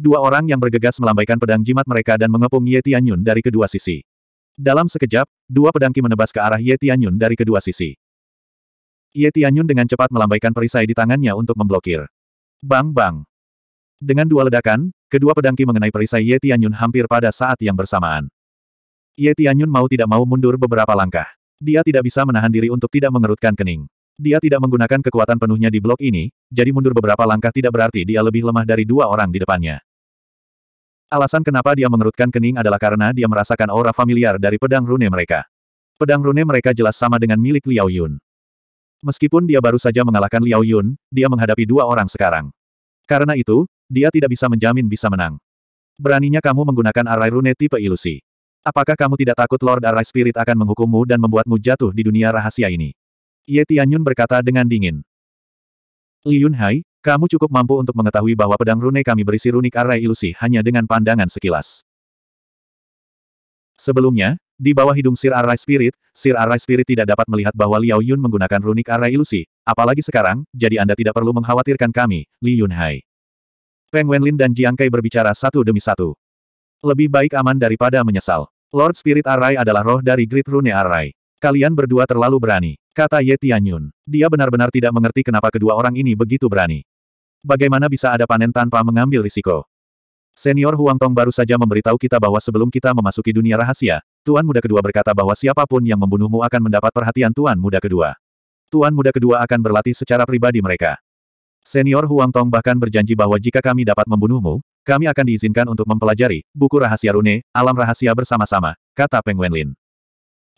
Dua orang yang bergegas melambaikan pedang jimat mereka dan mengepung Ye Tianyun dari kedua sisi. Dalam sekejap, dua pedangki menebas ke arah Ye Tianyun dari kedua sisi. Ye Tianyun dengan cepat melambaikan perisai di tangannya untuk memblokir. Bang bang. Dengan dua ledakan, kedua pedangki mengenai perisai Ye Tianyun hampir pada saat yang bersamaan. Ye Tianyun mau tidak mau mundur beberapa langkah. Dia tidak bisa menahan diri untuk tidak mengerutkan kening. Dia tidak menggunakan kekuatan penuhnya di blok ini, jadi mundur beberapa langkah tidak berarti dia lebih lemah dari dua orang di depannya. Alasan kenapa dia mengerutkan kening adalah karena dia merasakan aura familiar dari pedang rune mereka. Pedang rune mereka jelas sama dengan milik Liao Yun. Meskipun dia baru saja mengalahkan Liao Yun, dia menghadapi dua orang sekarang. Karena itu, dia tidak bisa menjamin bisa menang. Beraninya kamu menggunakan arai rune tipe ilusi. Apakah kamu tidak takut Lord Arai Spirit akan menghukummu dan membuatmu jatuh di dunia rahasia ini? Ye Tianyun berkata dengan dingin. Li Yunhai, kamu cukup mampu untuk mengetahui bahwa pedang rune kami berisi runik arai ilusi hanya dengan pandangan sekilas. Sebelumnya, di bawah hidung Sir Arai Spirit, Sir Arai Spirit tidak dapat melihat bahwa Liao Yun menggunakan runik arai ilusi, apalagi sekarang, jadi Anda tidak perlu mengkhawatirkan kami, Li Yun Hai. Peng Wenlin dan Jiang Kai berbicara satu demi satu. Lebih baik aman daripada menyesal. Lord Spirit Arai adalah roh dari Great Rune Arai. Kalian berdua terlalu berani, kata Ye Tianyun. Dia benar-benar tidak mengerti kenapa kedua orang ini begitu berani. Bagaimana bisa ada panen tanpa mengambil risiko? Senior Huang Tong baru saja memberitahu kita bahwa sebelum kita memasuki dunia rahasia, Tuan Muda Kedua berkata bahwa siapapun yang membunuhmu akan mendapat perhatian Tuan Muda Kedua. Tuan Muda Kedua akan berlatih secara pribadi mereka. Senior Huang Tong bahkan berjanji bahwa jika kami dapat membunuhmu, kami akan diizinkan untuk mempelajari buku rahasia rune, alam rahasia bersama-sama, kata Peng Wenlin.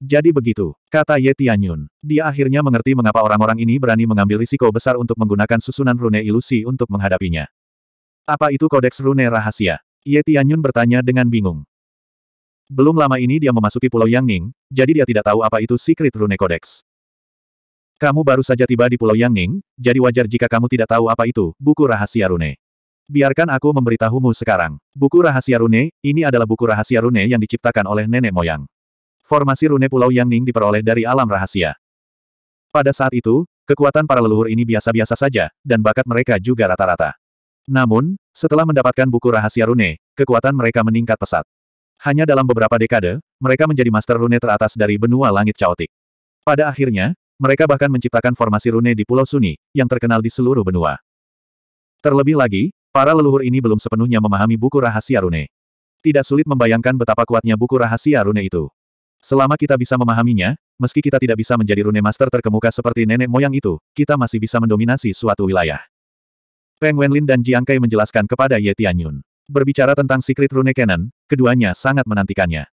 Jadi begitu, kata Ye Tianyun. Dia akhirnya mengerti mengapa orang-orang ini berani mengambil risiko besar untuk menggunakan susunan rune ilusi untuk menghadapinya. Apa itu kodeks rune rahasia? Ye Tianyun bertanya dengan bingung. Belum lama ini dia memasuki Pulau Yangning, jadi dia tidak tahu apa itu secret rune kodeks. Kamu baru saja tiba di Pulau Yangning, jadi wajar jika kamu tidak tahu apa itu, buku rahasia rune. Biarkan aku memberitahumu sekarang. Buku rahasia rune, ini adalah buku rahasia rune yang diciptakan oleh nenek moyang formasi rune Pulau Yang Ning diperoleh dari alam rahasia. Pada saat itu, kekuatan para leluhur ini biasa-biasa saja, dan bakat mereka juga rata-rata. Namun, setelah mendapatkan buku rahasia rune, kekuatan mereka meningkat pesat. Hanya dalam beberapa dekade, mereka menjadi master rune teratas dari benua langit caotik. Pada akhirnya, mereka bahkan menciptakan formasi rune di Pulau Suni, yang terkenal di seluruh benua. Terlebih lagi, para leluhur ini belum sepenuhnya memahami buku rahasia rune. Tidak sulit membayangkan betapa kuatnya buku rahasia rune itu. Selama kita bisa memahaminya, meski kita tidak bisa menjadi rune master terkemuka seperti nenek moyang itu, kita masih bisa mendominasi suatu wilayah. Peng Wenlin dan Jiang Kai menjelaskan kepada Ye Tianyun. Berbicara tentang secret rune canon, keduanya sangat menantikannya.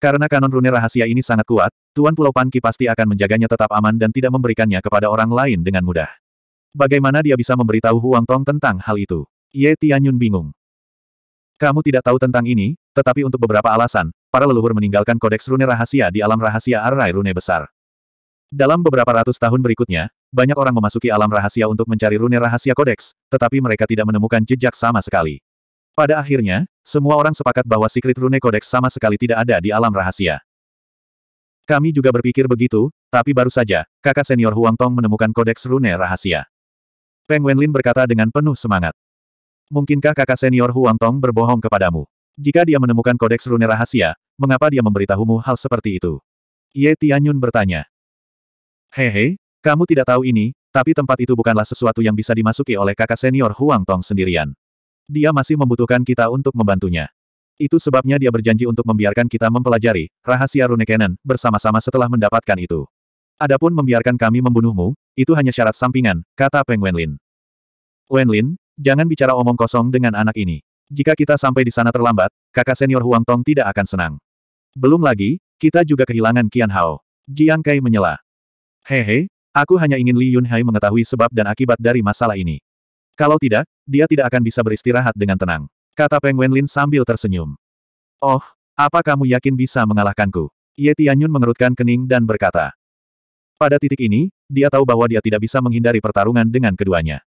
Karena kanon rune rahasia ini sangat kuat, Tuan Pulau Panki pasti akan menjaganya tetap aman dan tidak memberikannya kepada orang lain dengan mudah. Bagaimana dia bisa memberitahu Huang Tong tentang hal itu? Ye Tianyun bingung. Kamu tidak tahu tentang ini, tetapi untuk beberapa alasan, para leluhur meninggalkan kodeks rune rahasia di alam rahasia Arrai rune besar. Dalam beberapa ratus tahun berikutnya, banyak orang memasuki alam rahasia untuk mencari rune rahasia kodeks, tetapi mereka tidak menemukan jejak sama sekali. Pada akhirnya, semua orang sepakat bahwa secret rune kodeks sama sekali tidak ada di alam rahasia. Kami juga berpikir begitu, tapi baru saja, kakak senior Huang Tong menemukan kodeks rune rahasia. Peng Wenlin berkata dengan penuh semangat. Mungkinkah kakak senior Huang Tong berbohong kepadamu? Jika dia menemukan kodeks rune rahasia, mengapa dia memberitahumu hal seperti itu? Ye Tianyun bertanya. Hehe, kamu tidak tahu ini, tapi tempat itu bukanlah sesuatu yang bisa dimasuki oleh kakak senior Huang Tong sendirian. Dia masih membutuhkan kita untuk membantunya. Itu sebabnya dia berjanji untuk membiarkan kita mempelajari rahasia rune Kenan bersama-sama setelah mendapatkan itu. Adapun membiarkan kami membunuhmu, itu hanya syarat sampingan, kata Peng Wenlin. Wenlin, jangan bicara omong kosong dengan anak ini. Jika kita sampai di sana terlambat, kakak senior Huang Tong tidak akan senang. Belum lagi, kita juga kehilangan Qian Hao. Jiang Kai menyela. Hehe, aku hanya ingin Li Yunhai mengetahui sebab dan akibat dari masalah ini. Kalau tidak, dia tidak akan bisa beristirahat dengan tenang. Kata Peng Wenlin sambil tersenyum. Oh, apa kamu yakin bisa mengalahkanku? Ye Tianyun mengerutkan kening dan berkata. Pada titik ini, dia tahu bahwa dia tidak bisa menghindari pertarungan dengan keduanya.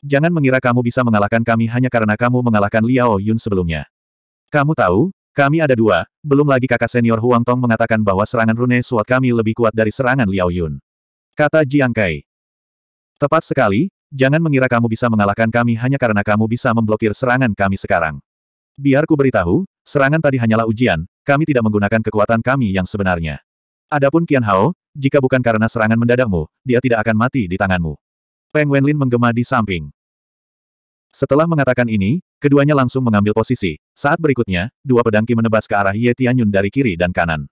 Jangan mengira kamu bisa mengalahkan kami hanya karena kamu mengalahkan Liao Yun sebelumnya. Kamu tahu, kami ada dua, belum lagi kakak senior Huang Tong mengatakan bahwa serangan rune suat kami lebih kuat dari serangan Liao Yun. Kata Jiang Kai. Tepat sekali, jangan mengira kamu bisa mengalahkan kami hanya karena kamu bisa memblokir serangan kami sekarang. Biar ku beritahu, serangan tadi hanyalah ujian, kami tidak menggunakan kekuatan kami yang sebenarnya. Adapun Qian Hao, jika bukan karena serangan mendadakmu, dia tidak akan mati di tanganmu. Feng Wenlin menggema di samping. Setelah mengatakan ini, keduanya langsung mengambil posisi. Saat berikutnya, dua pedangki menebas ke arah Ye Tianyun dari kiri dan kanan.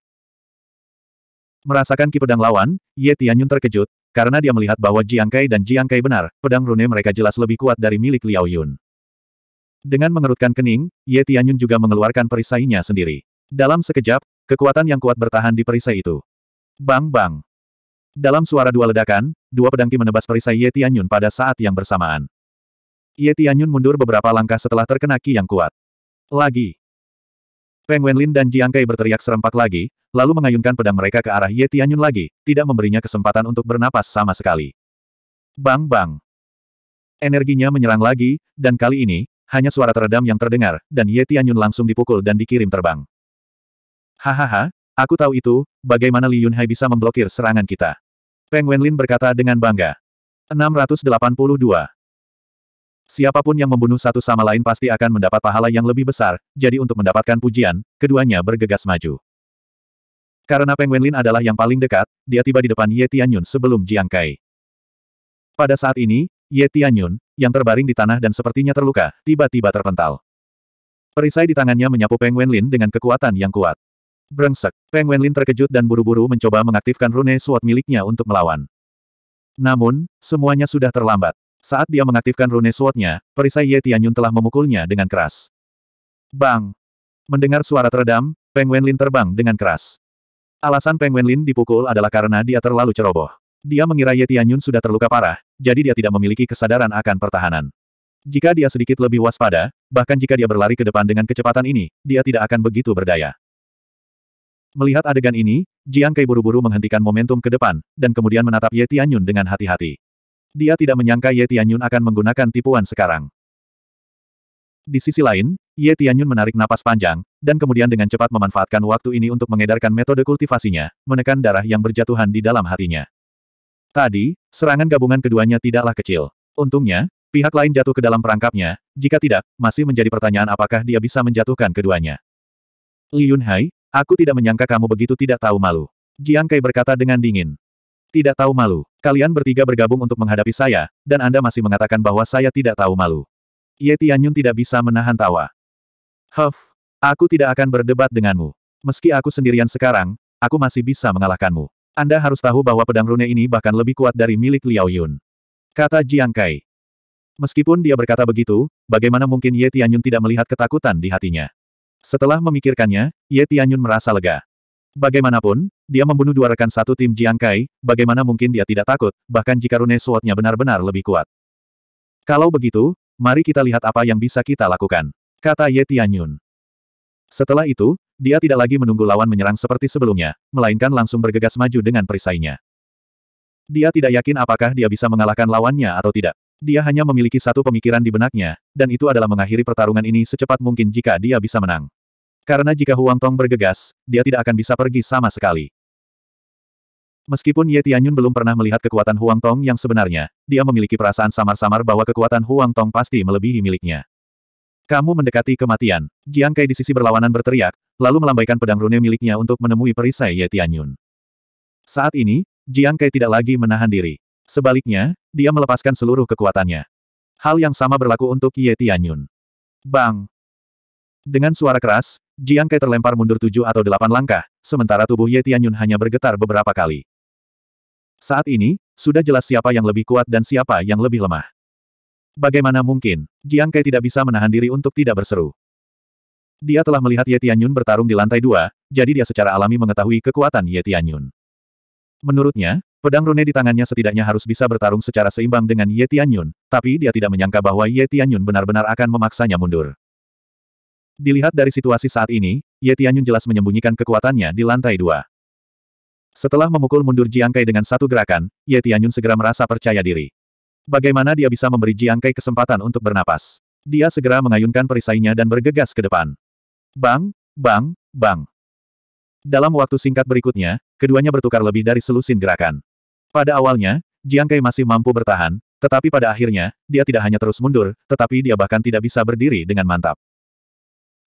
Merasakan Ki pedang lawan, Ye Tianyun terkejut, karena dia melihat bahwa Jiang Kai dan Jiang Kai benar, pedang rune mereka jelas lebih kuat dari milik Liao Yun. Dengan mengerutkan kening, Ye Tianyun juga mengeluarkan perisainya sendiri. Dalam sekejap, kekuatan yang kuat bertahan di perisai itu. Bang-bang. Dalam suara dua ledakan, dua pedangki menebas perisai Ye Tianyun pada saat yang bersamaan. Ye Tianyun mundur beberapa langkah setelah terkena ki yang kuat. Lagi. Peng Wenlin dan Jiang Kai berteriak serempak lagi, lalu mengayunkan pedang mereka ke arah Ye Tianyun lagi, tidak memberinya kesempatan untuk bernapas sama sekali. Bang bang. Energinya menyerang lagi, dan kali ini, hanya suara teredam yang terdengar, dan Ye Tianyun langsung dipukul dan dikirim terbang. Hahaha, aku tahu itu, bagaimana Li Yunhai bisa memblokir serangan kita. Peng Wenlin berkata dengan bangga. 682. Siapapun yang membunuh satu sama lain pasti akan mendapat pahala yang lebih besar, jadi untuk mendapatkan pujian, keduanya bergegas maju. Karena Peng Wenlin adalah yang paling dekat, dia tiba di depan Ye Tianyun sebelum Jiang Kai. Pada saat ini, Ye Tianyun, yang terbaring di tanah dan sepertinya terluka, tiba-tiba terpental. Perisai di tangannya menyapu Peng Wenlin dengan kekuatan yang kuat. Brengsek. Peng Wenlin terkejut dan buru-buru mencoba mengaktifkan rune suat miliknya untuk melawan. Namun, semuanya sudah terlambat. Saat dia mengaktifkan rune suatnya, perisai Ye Tianyun telah memukulnya dengan keras. Bang! Mendengar suara teredam, Peng Wenlin terbang dengan keras. Alasan Peng Wenlin dipukul adalah karena dia terlalu ceroboh. Dia mengira Ye Tianyun sudah terluka parah, jadi dia tidak memiliki kesadaran akan pertahanan. Jika dia sedikit lebih waspada, bahkan jika dia berlari ke depan dengan kecepatan ini, dia tidak akan begitu berdaya. Melihat adegan ini, Jiang Kai buru-buru menghentikan momentum ke depan, dan kemudian menatap Ye Tianyun dengan hati-hati. Dia tidak menyangka Ye Tianyun akan menggunakan tipuan sekarang. Di sisi lain, Ye Tianyun menarik napas panjang, dan kemudian dengan cepat memanfaatkan waktu ini untuk mengedarkan metode kultivasinya, menekan darah yang berjatuhan di dalam hatinya. Tadi, serangan gabungan keduanya tidaklah kecil. Untungnya, pihak lain jatuh ke dalam perangkapnya, jika tidak, masih menjadi pertanyaan apakah dia bisa menjatuhkan keduanya. Li Yunhai, Aku tidak menyangka kamu begitu tidak tahu malu. Jiang Kai berkata dengan dingin. Tidak tahu malu. Kalian bertiga bergabung untuk menghadapi saya, dan Anda masih mengatakan bahwa saya tidak tahu malu. Ye Tianyun tidak bisa menahan tawa. Huff, aku tidak akan berdebat denganmu. Meski aku sendirian sekarang, aku masih bisa mengalahkanmu. Anda harus tahu bahwa pedang rune ini bahkan lebih kuat dari milik Liao Yun. Kata Jiang Kai. Meskipun dia berkata begitu, bagaimana mungkin Ye Tianyun tidak melihat ketakutan di hatinya? Setelah memikirkannya, Ye Tianyun merasa lega. Bagaimanapun, dia membunuh dua rekan satu tim Jiang Kai, bagaimana mungkin dia tidak takut, bahkan jika rune swordnya benar-benar lebih kuat. Kalau begitu, mari kita lihat apa yang bisa kita lakukan, kata Ye Tianyun. Setelah itu, dia tidak lagi menunggu lawan menyerang seperti sebelumnya, melainkan langsung bergegas maju dengan perisainya. Dia tidak yakin apakah dia bisa mengalahkan lawannya atau tidak. Dia hanya memiliki satu pemikiran di benaknya, dan itu adalah mengakhiri pertarungan ini secepat mungkin jika dia bisa menang. Karena jika Huang Tong bergegas, dia tidak akan bisa pergi sama sekali. Meskipun Ye Tianyun belum pernah melihat kekuatan Huang Tong yang sebenarnya, dia memiliki perasaan samar-samar bahwa kekuatan Huang Tong pasti melebihi miliknya. Kamu mendekati kematian. Jiang Kai di sisi berlawanan berteriak, lalu melambaikan pedang rune miliknya untuk menemui perisai Ye Tianyun. Saat ini, Jiang Kai tidak lagi menahan diri. Sebaliknya, dia melepaskan seluruh kekuatannya. Hal yang sama berlaku untuk Ye Tianyun. Bang! Dengan suara keras, Jiang Kai terlempar mundur tujuh atau delapan langkah, sementara tubuh Ye Tianyun hanya bergetar beberapa kali. Saat ini, sudah jelas siapa yang lebih kuat dan siapa yang lebih lemah. Bagaimana mungkin, Jiang Kai tidak bisa menahan diri untuk tidak berseru. Dia telah melihat Ye Tianyun bertarung di lantai dua, jadi dia secara alami mengetahui kekuatan Ye Tianyun. Menurutnya, Pedang rune di tangannya setidaknya harus bisa bertarung secara seimbang dengan Ye Tianyun, tapi dia tidak menyangka bahwa Ye Tianyun benar-benar akan memaksanya mundur. Dilihat dari situasi saat ini, Ye Tianyun jelas menyembunyikan kekuatannya di lantai dua. Setelah memukul mundur Jiang Kai dengan satu gerakan, Ye Tianyun segera merasa percaya diri. Bagaimana dia bisa memberi Jiang Kai kesempatan untuk bernapas? Dia segera mengayunkan perisainya dan bergegas ke depan. Bang, bang, bang. Dalam waktu singkat berikutnya, keduanya bertukar lebih dari selusin gerakan. Pada awalnya, Jiang Kai masih mampu bertahan, tetapi pada akhirnya, dia tidak hanya terus mundur, tetapi dia bahkan tidak bisa berdiri dengan mantap.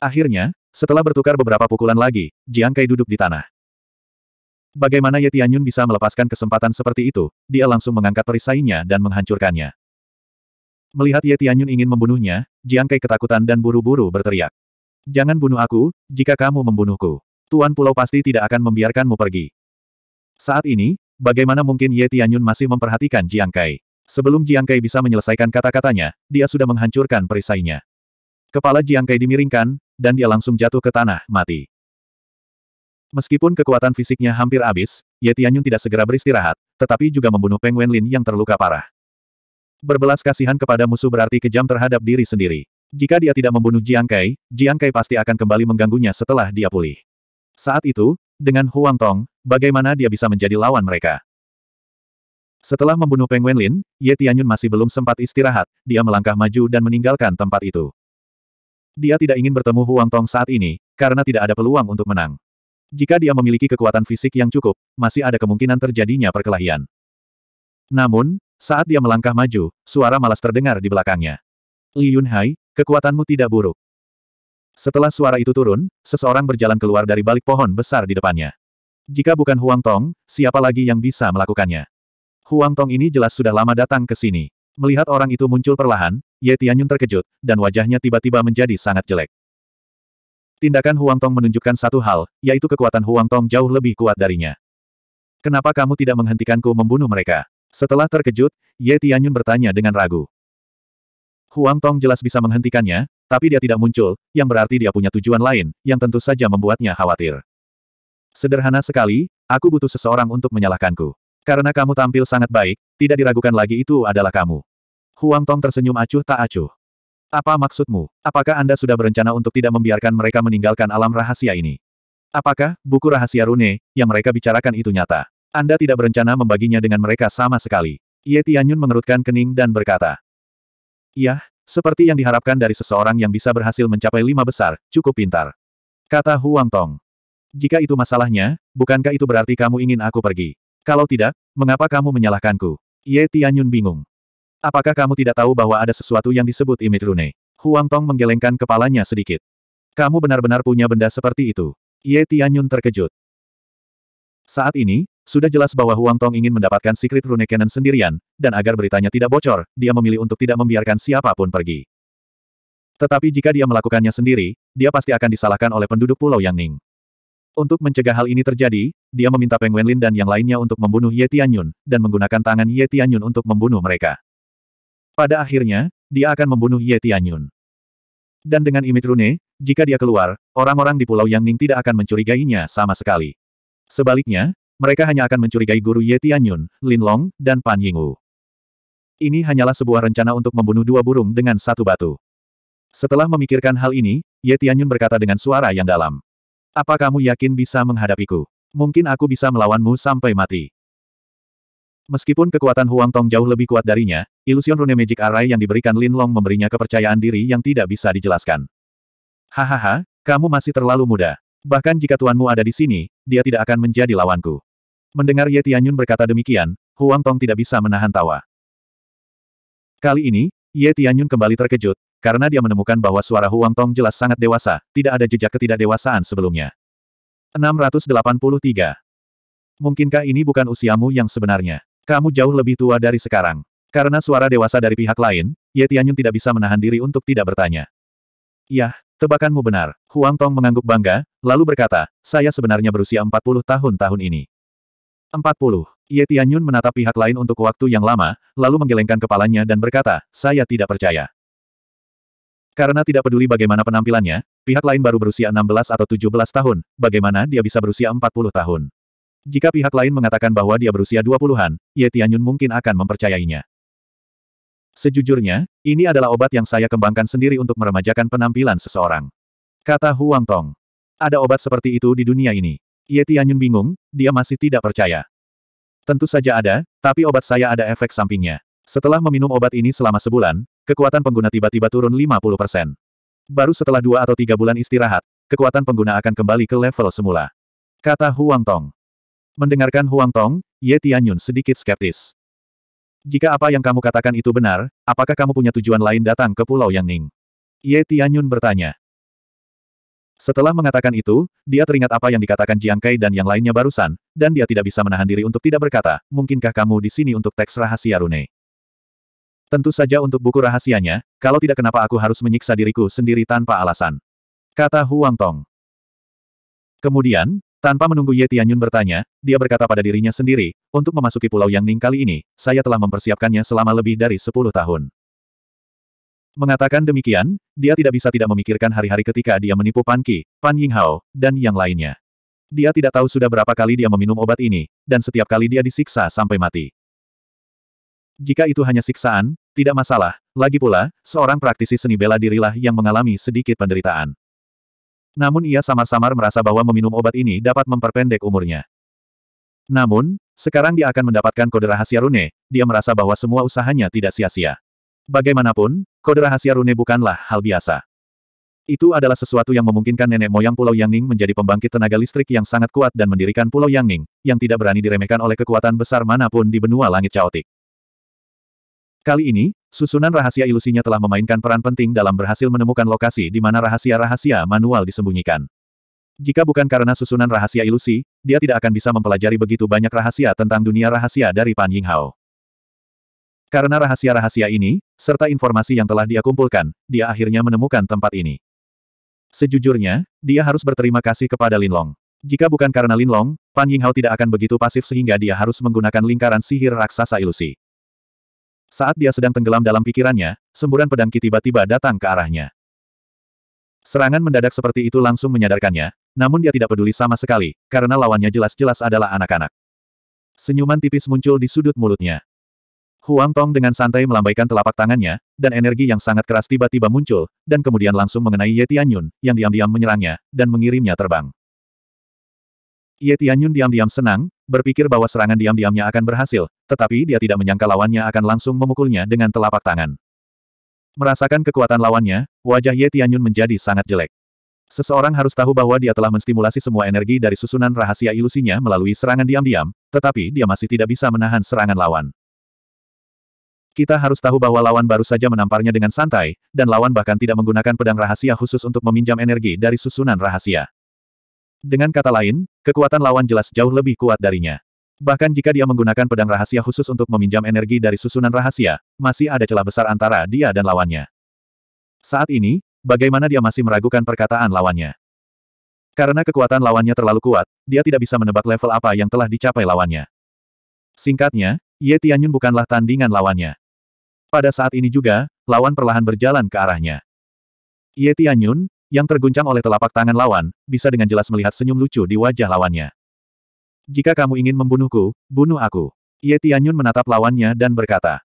Akhirnya, setelah bertukar beberapa pukulan lagi, Jiang Kai duduk di tanah. Bagaimana Ye Tianyun bisa melepaskan kesempatan seperti itu, dia langsung mengangkat perisainya dan menghancurkannya. Melihat Ye Tianyun ingin membunuhnya, Jiang Kai ketakutan dan buru-buru berteriak. Jangan bunuh aku, jika kamu membunuhku. Tuan Pulau pasti tidak akan membiarkanmu pergi. Saat ini, Bagaimana mungkin Ye Tianyun masih memperhatikan Jiang Kai? Sebelum Jiang Kai bisa menyelesaikan kata-katanya, dia sudah menghancurkan perisainya. Kepala Jiang Kai dimiringkan, dan dia langsung jatuh ke tanah, mati. Meskipun kekuatan fisiknya hampir habis, Ye Tianyun tidak segera beristirahat, tetapi juga membunuh Peng Wenlin yang terluka parah. Berbelas kasihan kepada musuh berarti kejam terhadap diri sendiri. Jika dia tidak membunuh Jiang Kai, Jiang Kai pasti akan kembali mengganggunya setelah dia pulih. Saat itu, dengan Huang Tong, bagaimana dia bisa menjadi lawan mereka. Setelah membunuh Peng Wenlin, Ye Tianyun masih belum sempat istirahat, dia melangkah maju dan meninggalkan tempat itu. Dia tidak ingin bertemu Huang Tong saat ini, karena tidak ada peluang untuk menang. Jika dia memiliki kekuatan fisik yang cukup, masih ada kemungkinan terjadinya perkelahian. Namun, saat dia melangkah maju, suara malas terdengar di belakangnya. Li Yunhai, kekuatanmu tidak buruk. Setelah suara itu turun, seseorang berjalan keluar dari balik pohon besar di depannya. Jika bukan Huang Tong, siapa lagi yang bisa melakukannya? Huang Tong ini jelas sudah lama datang ke sini. Melihat orang itu muncul perlahan, Ye Tianyun terkejut, dan wajahnya tiba-tiba menjadi sangat jelek. Tindakan Huang Tong menunjukkan satu hal, yaitu kekuatan Huang Tong jauh lebih kuat darinya. Kenapa kamu tidak menghentikanku membunuh mereka? Setelah terkejut, Ye Tianyun bertanya dengan ragu. Huang Tong jelas bisa menghentikannya, tapi dia tidak muncul, yang berarti dia punya tujuan lain, yang tentu saja membuatnya khawatir. Sederhana sekali, aku butuh seseorang untuk menyalahkanku. Karena kamu tampil sangat baik, tidak diragukan lagi itu adalah kamu. Huang Tong tersenyum acuh tak acuh. Apa maksudmu? Apakah Anda sudah berencana untuk tidak membiarkan mereka meninggalkan alam rahasia ini? Apakah, buku rahasia Rune, yang mereka bicarakan itu nyata? Anda tidak berencana membaginya dengan mereka sama sekali. Ye Tianyun mengerutkan kening dan berkata. Yah, seperti yang diharapkan dari seseorang yang bisa berhasil mencapai lima besar, cukup pintar. Kata Huang Tong. Jika itu masalahnya, bukankah itu berarti kamu ingin aku pergi? Kalau tidak, mengapa kamu menyalahkanku? Ye Tianyun bingung. Apakah kamu tidak tahu bahwa ada sesuatu yang disebut imit rune? Huang Tong menggelengkan kepalanya sedikit. Kamu benar-benar punya benda seperti itu. Ye Tianyun terkejut. Saat ini, sudah jelas bahwa Huang Tong ingin mendapatkan secret rune cannon sendirian, dan agar beritanya tidak bocor, dia memilih untuk tidak membiarkan siapapun pergi. Tetapi jika dia melakukannya sendiri, dia pasti akan disalahkan oleh penduduk Pulau Yang Ning. Untuk mencegah hal ini terjadi, dia meminta Peng Wenlin dan yang lainnya untuk membunuh Ye Tianyun, dan menggunakan tangan Ye Tianyun untuk membunuh mereka. Pada akhirnya, dia akan membunuh Ye Tianyun. Dan dengan imit rune, jika dia keluar, orang-orang di Pulau Yang Ning tidak akan mencurigainya sama sekali. Sebaliknya, mereka hanya akan mencurigai guru Ye Tianyun, Lin Long, dan Pan Yingwu. Ini hanyalah sebuah rencana untuk membunuh dua burung dengan satu batu. Setelah memikirkan hal ini, Ye Tianyun berkata dengan suara yang dalam. Apa kamu yakin bisa menghadapiku? Mungkin aku bisa melawanmu sampai mati. Meskipun kekuatan Huang Tong jauh lebih kuat darinya, ilusion rune magic array yang diberikan Lin Long memberinya kepercayaan diri yang tidak bisa dijelaskan. Hahaha, kamu masih terlalu muda. Bahkan jika tuanmu ada di sini, dia tidak akan menjadi lawanku. Mendengar Ye Tianyun berkata demikian, Huang Tong tidak bisa menahan tawa. Kali ini, Ye Tianyun kembali terkejut, karena dia menemukan bahwa suara Huang Tong jelas sangat dewasa, tidak ada jejak ketidakdewasaan sebelumnya. 683. Mungkinkah ini bukan usiamu yang sebenarnya? Kamu jauh lebih tua dari sekarang. Karena suara dewasa dari pihak lain, Ye Tianyun tidak bisa menahan diri untuk tidak bertanya. Yah, tebakanmu benar. Huang Tong mengangguk bangga, lalu berkata, saya sebenarnya berusia 40 tahun tahun ini. 40. Ye Tianyun menatap pihak lain untuk waktu yang lama, lalu menggelengkan kepalanya dan berkata, saya tidak percaya. Karena tidak peduli bagaimana penampilannya, pihak lain baru berusia 16 atau 17 tahun, bagaimana dia bisa berusia 40 tahun. Jika pihak lain mengatakan bahwa dia berusia 20-an, Ye Tianyun mungkin akan mempercayainya. Sejujurnya, ini adalah obat yang saya kembangkan sendiri untuk meremajakan penampilan seseorang. Kata Huang Tong. Ada obat seperti itu di dunia ini. Ye iya, Tianyun bingung, dia masih tidak percaya. Tentu saja ada, tapi obat saya ada efek sampingnya. Setelah meminum obat ini selama sebulan, kekuatan pengguna tiba-tiba turun 50%. Baru setelah dua atau tiga bulan istirahat, kekuatan pengguna akan kembali ke level semula. Kata Huang Tong. Mendengarkan Huang Tong, Ye Tianyun sedikit skeptis. Jika apa yang kamu katakan itu benar, apakah kamu punya tujuan lain datang ke Pulau Yang Ning? Ye Tianyun bertanya. Setelah mengatakan itu, dia teringat apa yang dikatakan Jiang Kai dan yang lainnya barusan, dan dia tidak bisa menahan diri untuk tidak berkata, mungkinkah kamu di sini untuk teks rahasia Rune? Tentu saja untuk buku rahasianya, kalau tidak kenapa aku harus menyiksa diriku sendiri tanpa alasan. Kata Huang Tong. Kemudian, tanpa menunggu Ye Tianyun bertanya, dia berkata pada dirinya sendiri, untuk memasuki Pulau Yang Ning kali ini, saya telah mempersiapkannya selama lebih dari 10 tahun. Mengatakan demikian, dia tidak bisa tidak memikirkan hari-hari ketika dia menipu Pan Qi, Pan Yinghao, dan yang lainnya. Dia tidak tahu sudah berapa kali dia meminum obat ini, dan setiap kali dia disiksa sampai mati. Jika itu hanya siksaan, tidak masalah, lagi pula, seorang praktisi seni bela dirilah yang mengalami sedikit penderitaan. Namun ia samar-samar merasa bahwa meminum obat ini dapat memperpendek umurnya. Namun, sekarang dia akan mendapatkan kode rahasia rune, dia merasa bahwa semua usahanya tidak sia-sia. Bagaimanapun, kode rahasia rune bukanlah hal biasa. Itu adalah sesuatu yang memungkinkan nenek moyang Pulau Yangning menjadi pembangkit tenaga listrik yang sangat kuat dan mendirikan Pulau Yangning, yang tidak berani diremehkan oleh kekuatan besar manapun di benua langit caotik. Kali ini, susunan rahasia ilusinya telah memainkan peran penting dalam berhasil menemukan lokasi di mana rahasia-rahasia manual disembunyikan. Jika bukan karena susunan rahasia ilusi, dia tidak akan bisa mempelajari begitu banyak rahasia tentang dunia rahasia dari Pan Yinghao. Karena rahasia-rahasia ini, serta informasi yang telah dia kumpulkan, dia akhirnya menemukan tempat ini. Sejujurnya, dia harus berterima kasih kepada Lin Long. Jika bukan karena Lin Long, Pan Yinghao tidak akan begitu pasif sehingga dia harus menggunakan lingkaran sihir raksasa ilusi. Saat dia sedang tenggelam dalam pikirannya, semburan pedang kiti tiba-tiba datang ke arahnya. Serangan mendadak seperti itu langsung menyadarkannya, namun dia tidak peduli sama sekali, karena lawannya jelas-jelas adalah anak-anak. Senyuman tipis muncul di sudut mulutnya. Huang Tong dengan santai melambaikan telapak tangannya, dan energi yang sangat keras tiba-tiba muncul, dan kemudian langsung mengenai Ye Tianyun, yang diam-diam menyerangnya, dan mengirimnya terbang. Ye Tianyun diam-diam senang, berpikir bahwa serangan diam-diamnya akan berhasil, tetapi dia tidak menyangka lawannya akan langsung memukulnya dengan telapak tangan. Merasakan kekuatan lawannya, wajah Ye Tianyun menjadi sangat jelek. Seseorang harus tahu bahwa dia telah menstimulasi semua energi dari susunan rahasia ilusinya melalui serangan diam-diam, tetapi dia masih tidak bisa menahan serangan lawan. Kita harus tahu bahwa lawan baru saja menamparnya dengan santai, dan lawan bahkan tidak menggunakan pedang rahasia khusus untuk meminjam energi dari susunan rahasia. Dengan kata lain, kekuatan lawan jelas jauh lebih kuat darinya. Bahkan jika dia menggunakan pedang rahasia khusus untuk meminjam energi dari susunan rahasia, masih ada celah besar antara dia dan lawannya. Saat ini, bagaimana dia masih meragukan perkataan lawannya? Karena kekuatan lawannya terlalu kuat, dia tidak bisa menebak level apa yang telah dicapai lawannya. Singkatnya, Ye Tianyun bukanlah tandingan lawannya. Pada saat ini juga, lawan perlahan berjalan ke arahnya. Ye Tianyun, yang terguncang oleh telapak tangan lawan, bisa dengan jelas melihat senyum lucu di wajah lawannya. Jika kamu ingin membunuhku, bunuh aku. Ye Tianyun menatap lawannya dan berkata.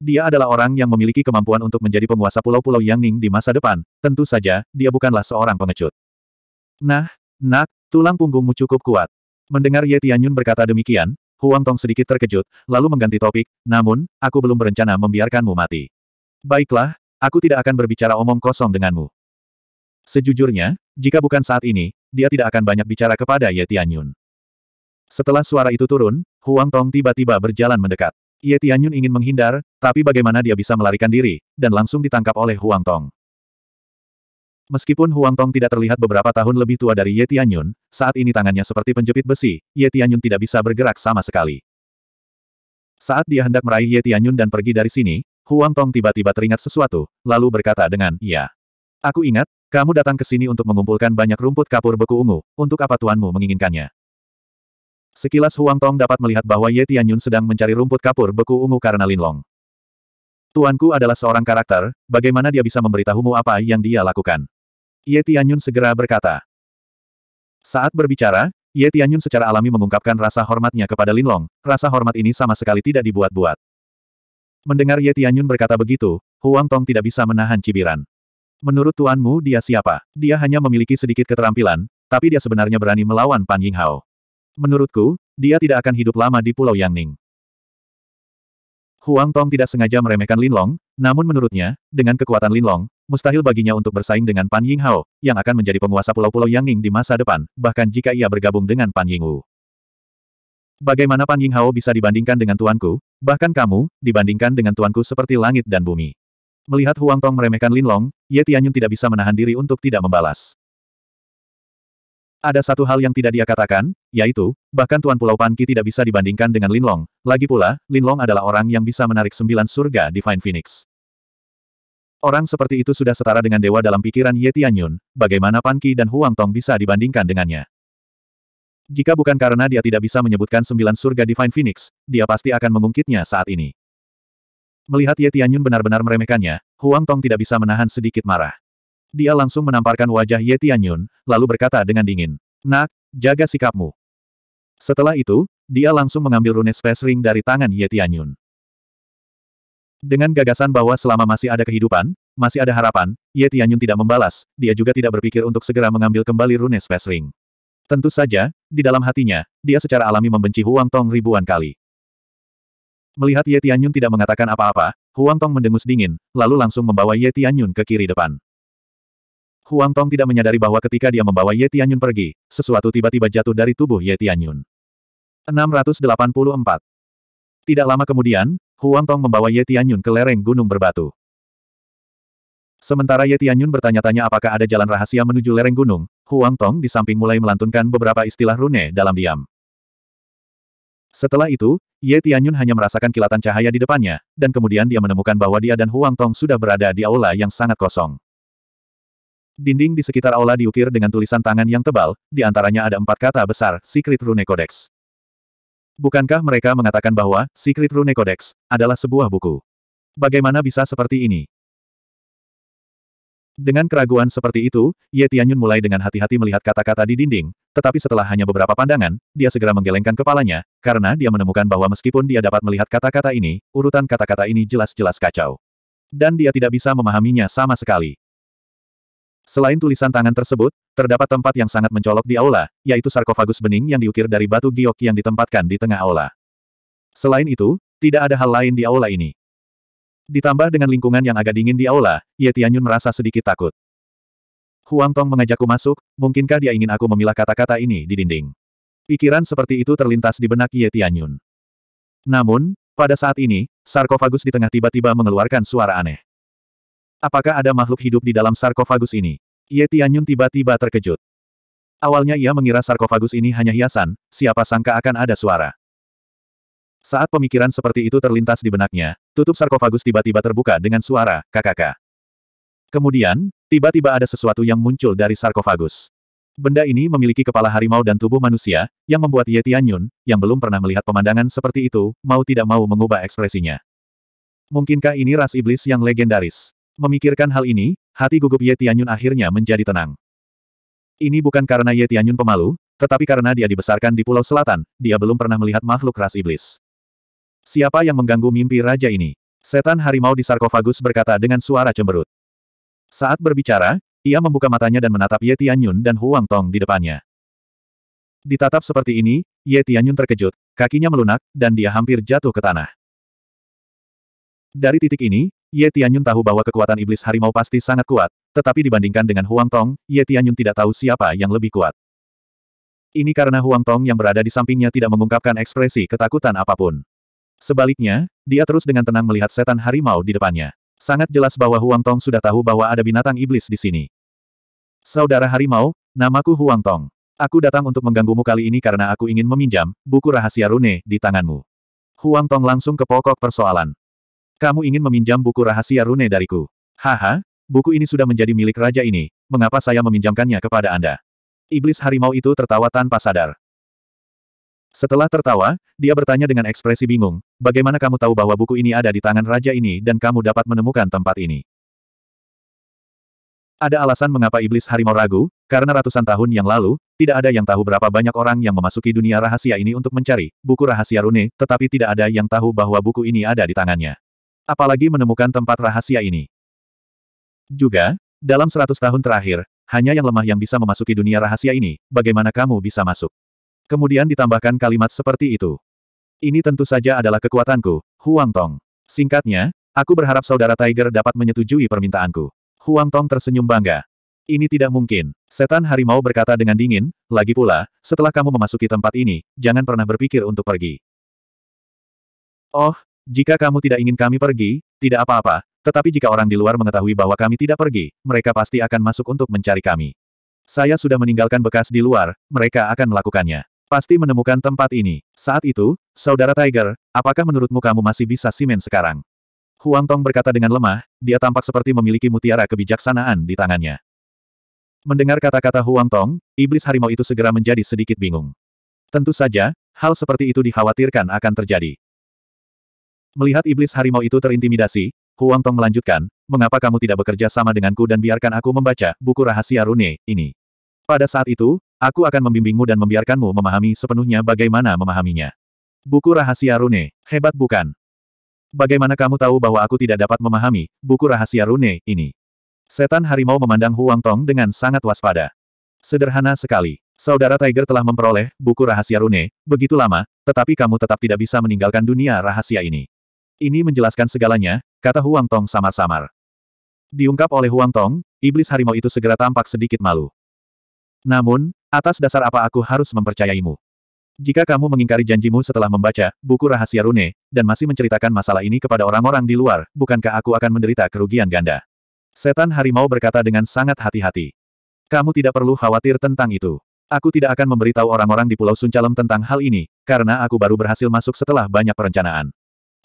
Dia adalah orang yang memiliki kemampuan untuk menjadi penguasa pulau-pulau Yang di masa depan, tentu saja, dia bukanlah seorang pengecut. Nah, nak, tulang punggungmu cukup kuat. Mendengar Ye Tianyun berkata demikian, Huang Tong sedikit terkejut, lalu mengganti topik, namun, aku belum berencana membiarkanmu mati. Baiklah, aku tidak akan berbicara omong kosong denganmu. Sejujurnya, jika bukan saat ini, dia tidak akan banyak bicara kepada Ye Tianyun. Setelah suara itu turun, Huang Tong tiba-tiba berjalan mendekat. Ye Tianyun ingin menghindar, tapi bagaimana dia bisa melarikan diri, dan langsung ditangkap oleh Huang Tong. Meskipun Huang Tong tidak terlihat beberapa tahun lebih tua dari Ye Tianyun, saat ini tangannya seperti penjepit besi, Ye Tianyun tidak bisa bergerak sama sekali. Saat dia hendak meraih Ye Tianyun dan pergi dari sini, Huang Tong tiba-tiba teringat sesuatu, lalu berkata dengan, Ya. Aku ingat, kamu datang ke sini untuk mengumpulkan banyak rumput kapur beku ungu, untuk apa tuanmu menginginkannya? Sekilas Huang Tong dapat melihat bahwa Ye Tianyun sedang mencari rumput kapur beku ungu karena Linlong. Tuanku adalah seorang karakter, bagaimana dia bisa memberitahumu apa yang dia lakukan? Ye Tianyun segera berkata. Saat berbicara, Ye Tianyun secara alami mengungkapkan rasa hormatnya kepada Linlong, rasa hormat ini sama sekali tidak dibuat-buat. Mendengar Ye Tianyun berkata begitu, Huang Tong tidak bisa menahan cibiran. Menurut tuanmu dia siapa? Dia hanya memiliki sedikit keterampilan, tapi dia sebenarnya berani melawan Pan Yinghao. Menurutku, dia tidak akan hidup lama di Pulau Yangning. Huang Tong tidak sengaja meremehkan Lin Long, namun menurutnya, dengan kekuatan Lin Long, mustahil baginya untuk bersaing dengan Pan Ying Hao, yang akan menjadi penguasa pulau-pulau Yangning di masa depan, bahkan jika ia bergabung dengan Pan Ying Wu. Bagaimana Pan Ying Hao bisa dibandingkan dengan tuanku, bahkan kamu, dibandingkan dengan tuanku seperti langit dan bumi. Melihat Huang Tong meremehkan Lin Long, Ye Tianyun tidak bisa menahan diri untuk tidak membalas. Ada satu hal yang tidak dia katakan, yaitu, bahkan Tuan Pulau Panki tidak bisa dibandingkan dengan Linlong, lagi pula, Linlong adalah orang yang bisa menarik sembilan surga di Fine Phoenix. Orang seperti itu sudah setara dengan dewa dalam pikiran Ye Tianyun, bagaimana Panki dan Huang Tong bisa dibandingkan dengannya. Jika bukan karena dia tidak bisa menyebutkan sembilan surga Divine Phoenix, dia pasti akan mengungkitnya saat ini. Melihat Ye Tianyun benar-benar meremehkannya, Huang Tong tidak bisa menahan sedikit marah. Dia langsung menamparkan wajah Ye Tianyun, lalu berkata dengan dingin, Nak, jaga sikapmu. Setelah itu, dia langsung mengambil rune space ring dari tangan Ye Tianyun. Dengan gagasan bahwa selama masih ada kehidupan, masih ada harapan, Ye Tianyun tidak membalas, dia juga tidak berpikir untuk segera mengambil kembali rune space ring. Tentu saja, di dalam hatinya, dia secara alami membenci Huang Tong ribuan kali. Melihat Ye Tianyun tidak mengatakan apa-apa, Huang Tong mendengus dingin, lalu langsung membawa Ye Tianyun ke kiri depan. Huang Tong tidak menyadari bahwa ketika dia membawa Ye Tianyun pergi, sesuatu tiba-tiba jatuh dari tubuh Ye Tianyun. 684. Tidak lama kemudian, Huang Tong membawa Ye Tianyun ke lereng gunung berbatu. Sementara Ye Tianyun bertanya-tanya apakah ada jalan rahasia menuju lereng gunung, Huang Tong di samping mulai melantunkan beberapa istilah rune dalam diam. Setelah itu, Ye Tianyun hanya merasakan kilatan cahaya di depannya, dan kemudian dia menemukan bahwa dia dan Huang Tong sudah berada di aula yang sangat kosong. Dinding di sekitar aula diukir dengan tulisan tangan yang tebal, di antaranya ada empat kata besar, Secret Rune Codex. Bukankah mereka mengatakan bahwa, Secret Rune Codex, adalah sebuah buku? Bagaimana bisa seperti ini? Dengan keraguan seperti itu, Ye Tianyun mulai dengan hati-hati melihat kata-kata di dinding, tetapi setelah hanya beberapa pandangan, dia segera menggelengkan kepalanya, karena dia menemukan bahwa meskipun dia dapat melihat kata-kata ini, urutan kata-kata ini jelas-jelas kacau. Dan dia tidak bisa memahaminya sama sekali. Selain tulisan tangan tersebut, terdapat tempat yang sangat mencolok di aula, yaitu sarkofagus bening yang diukir dari batu giok yang ditempatkan di tengah aula. Selain itu, tidak ada hal lain di aula ini. Ditambah dengan lingkungan yang agak dingin di aula, Ye Tianyun merasa sedikit takut. Huang Tong mengajakku masuk, mungkinkah dia ingin aku memilah kata-kata ini di dinding? Pikiran seperti itu terlintas di benak Ye Tianyun. Namun, pada saat ini, sarkofagus di tengah tiba-tiba mengeluarkan suara aneh. Apakah ada makhluk hidup di dalam sarkofagus ini? Ye Tianyun tiba-tiba terkejut. Awalnya ia mengira sarkofagus ini hanya hiasan, siapa sangka akan ada suara. Saat pemikiran seperti itu terlintas di benaknya, tutup sarkofagus tiba-tiba terbuka dengan suara, kakak. Kemudian, tiba-tiba ada sesuatu yang muncul dari sarkofagus. Benda ini memiliki kepala harimau dan tubuh manusia, yang membuat Ye Tianyun, yang belum pernah melihat pemandangan seperti itu, mau tidak mau mengubah ekspresinya. Mungkinkah ini ras iblis yang legendaris? Memikirkan hal ini, hati gugup Ye Tianyun akhirnya menjadi tenang. Ini bukan karena Ye Tianyun pemalu, tetapi karena dia dibesarkan di Pulau Selatan, dia belum pernah melihat makhluk ras iblis. Siapa yang mengganggu mimpi raja ini? Setan harimau di sarkofagus berkata dengan suara cemberut. Saat berbicara, ia membuka matanya dan menatap Ye Tianyun dan Huang Tong di depannya. Ditatap seperti ini, Ye Tianyun terkejut, kakinya melunak, dan dia hampir jatuh ke tanah. Dari titik ini, Ye Tianyun tahu bahwa kekuatan iblis harimau pasti sangat kuat, tetapi dibandingkan dengan Huang Tong, Ye Tianyun tidak tahu siapa yang lebih kuat. Ini karena Huang Tong yang berada di sampingnya tidak mengungkapkan ekspresi ketakutan apapun. Sebaliknya, dia terus dengan tenang melihat setan harimau di depannya. Sangat jelas bahwa Huang Tong sudah tahu bahwa ada binatang iblis di sini. Saudara harimau, namaku Huang Tong. Aku datang untuk mengganggumu kali ini karena aku ingin meminjam buku rahasia rune di tanganmu. Huang Tong langsung ke pokok persoalan. Kamu ingin meminjam buku rahasia rune dariku. Haha, buku ini sudah menjadi milik raja ini, mengapa saya meminjamkannya kepada Anda? Iblis harimau itu tertawa tanpa sadar. Setelah tertawa, dia bertanya dengan ekspresi bingung, bagaimana kamu tahu bahwa buku ini ada di tangan raja ini dan kamu dapat menemukan tempat ini? Ada alasan mengapa iblis harimau ragu, karena ratusan tahun yang lalu, tidak ada yang tahu berapa banyak orang yang memasuki dunia rahasia ini untuk mencari buku rahasia rune, tetapi tidak ada yang tahu bahwa buku ini ada di tangannya apalagi menemukan tempat rahasia ini. Juga, dalam seratus tahun terakhir, hanya yang lemah yang bisa memasuki dunia rahasia ini, bagaimana kamu bisa masuk? Kemudian ditambahkan kalimat seperti itu. Ini tentu saja adalah kekuatanku, Huang Tong. Singkatnya, aku berharap saudara Tiger dapat menyetujui permintaanku. Huang Tong tersenyum bangga. Ini tidak mungkin. Setan harimau berkata dengan dingin, lagi pula, setelah kamu memasuki tempat ini, jangan pernah berpikir untuk pergi. Oh, jika kamu tidak ingin kami pergi, tidak apa-apa, tetapi jika orang di luar mengetahui bahwa kami tidak pergi, mereka pasti akan masuk untuk mencari kami. Saya sudah meninggalkan bekas di luar, mereka akan melakukannya. Pasti menemukan tempat ini. Saat itu, Saudara Tiger, apakah menurutmu kamu masih bisa simen sekarang? Huang Tong berkata dengan lemah, dia tampak seperti memiliki mutiara kebijaksanaan di tangannya. Mendengar kata-kata Huang Tong, iblis harimau itu segera menjadi sedikit bingung. Tentu saja, hal seperti itu dikhawatirkan akan terjadi. Melihat iblis harimau itu terintimidasi, Huang Tong melanjutkan, mengapa kamu tidak bekerja sama denganku dan biarkan aku membaca buku rahasia rune ini. Pada saat itu, aku akan membimbingmu dan membiarkanmu memahami sepenuhnya bagaimana memahaminya. Buku rahasia rune, hebat bukan? Bagaimana kamu tahu bahwa aku tidak dapat memahami buku rahasia rune ini? Setan harimau memandang Huang Tong dengan sangat waspada. Sederhana sekali. Saudara Tiger telah memperoleh buku rahasia rune, begitu lama, tetapi kamu tetap tidak bisa meninggalkan dunia rahasia ini. Ini menjelaskan segalanya, kata Huang Tong samar-samar. Diungkap oleh Huang Tong, iblis harimau itu segera tampak sedikit malu. Namun, atas dasar apa aku harus mempercayaimu? Jika kamu mengingkari janjimu setelah membaca buku rahasia rune, dan masih menceritakan masalah ini kepada orang-orang di luar, bukankah aku akan menderita kerugian ganda? Setan harimau berkata dengan sangat hati-hati. Kamu tidak perlu khawatir tentang itu. Aku tidak akan memberitahu orang-orang di Pulau Suncalem tentang hal ini, karena aku baru berhasil masuk setelah banyak perencanaan.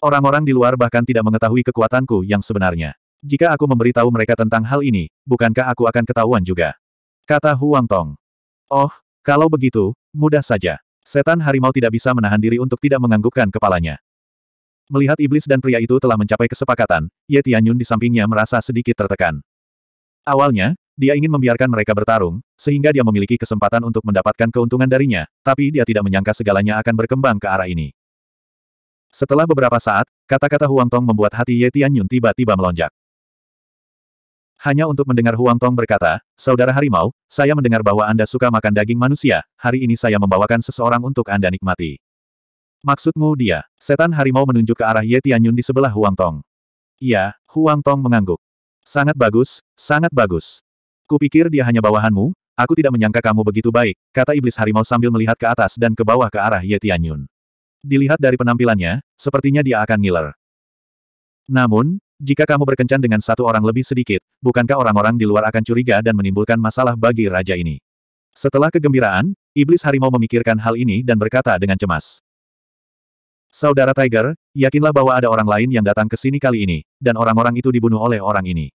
Orang-orang di luar bahkan tidak mengetahui kekuatanku yang sebenarnya. Jika aku memberitahu mereka tentang hal ini, bukankah aku akan ketahuan juga? Kata Huang Tong. Oh, kalau begitu, mudah saja. Setan harimau tidak bisa menahan diri untuk tidak menganggukkan kepalanya. Melihat iblis dan pria itu telah mencapai kesepakatan, Ye Tianyun di sampingnya merasa sedikit tertekan. Awalnya, dia ingin membiarkan mereka bertarung, sehingga dia memiliki kesempatan untuk mendapatkan keuntungan darinya, tapi dia tidak menyangka segalanya akan berkembang ke arah ini. Setelah beberapa saat, kata-kata Huang Tong membuat hati Ye Tianyun tiba-tiba melonjak. Hanya untuk mendengar Huang Tong berkata, Saudara Harimau, saya mendengar bahwa Anda suka makan daging manusia, hari ini saya membawakan seseorang untuk Anda nikmati. Maksudmu dia, setan harimau menunjuk ke arah Ye Tianyun di sebelah Huang Tong. Iya, Huang Tong mengangguk. Sangat bagus, sangat bagus. Kupikir dia hanya bawahanmu, aku tidak menyangka kamu begitu baik, kata iblis harimau sambil melihat ke atas dan ke bawah ke arah Ye Tianyun. Dilihat dari penampilannya, sepertinya dia akan ngiler. Namun, jika kamu berkencan dengan satu orang lebih sedikit, bukankah orang-orang di luar akan curiga dan menimbulkan masalah bagi raja ini? Setelah kegembiraan, Iblis Harimau memikirkan hal ini dan berkata dengan cemas. Saudara Tiger, yakinlah bahwa ada orang lain yang datang ke sini kali ini, dan orang-orang itu dibunuh oleh orang ini.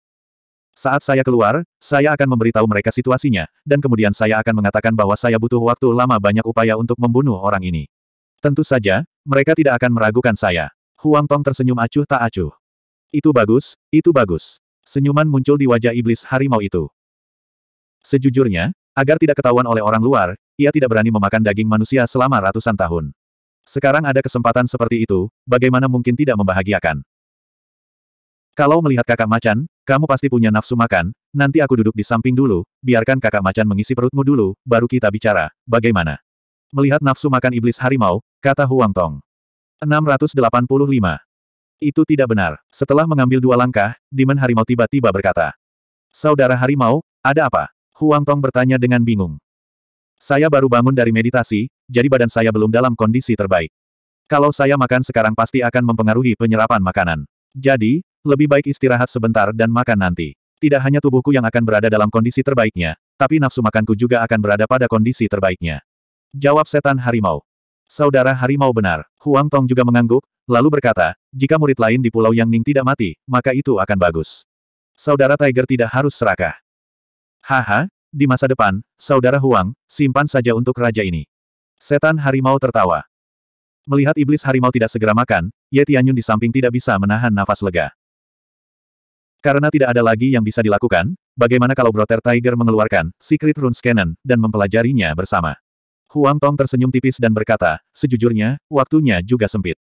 Saat saya keluar, saya akan memberitahu mereka situasinya, dan kemudian saya akan mengatakan bahwa saya butuh waktu lama banyak upaya untuk membunuh orang ini. Tentu saja, mereka tidak akan meragukan saya. Huang Tong tersenyum acuh tak acuh. Itu bagus, itu bagus. Senyuman muncul di wajah iblis harimau itu. Sejujurnya, agar tidak ketahuan oleh orang luar, ia tidak berani memakan daging manusia selama ratusan tahun. Sekarang ada kesempatan seperti itu, bagaimana mungkin tidak membahagiakan? Kalau melihat kakak macan, kamu pasti punya nafsu makan, nanti aku duduk di samping dulu, biarkan kakak macan mengisi perutmu dulu, baru kita bicara, bagaimana? Melihat nafsu makan iblis harimau, kata Huang Tong. 685. Itu tidak benar. Setelah mengambil dua langkah, Demon Harimau tiba-tiba berkata. Saudara Harimau, ada apa? Huang Tong bertanya dengan bingung. Saya baru bangun dari meditasi, jadi badan saya belum dalam kondisi terbaik. Kalau saya makan sekarang pasti akan mempengaruhi penyerapan makanan. Jadi, lebih baik istirahat sebentar dan makan nanti. Tidak hanya tubuhku yang akan berada dalam kondisi terbaiknya, tapi nafsu makanku juga akan berada pada kondisi terbaiknya. Jawab setan harimau. Saudara harimau benar. Huang Tong juga mengangguk, lalu berkata, jika murid lain di Pulau Yang Ning tidak mati, maka itu akan bagus. Saudara Tiger tidak harus serakah. Haha, di masa depan, saudara Huang, simpan saja untuk raja ini. Setan harimau tertawa. Melihat iblis harimau tidak segera makan, Ye Tianyun di samping tidak bisa menahan nafas lega. Karena tidak ada lagi yang bisa dilakukan, bagaimana kalau Brother Tiger mengeluarkan Secret Rune Cannon dan mempelajarinya bersama? Huang Tong tersenyum tipis dan berkata, sejujurnya, waktunya juga sempit.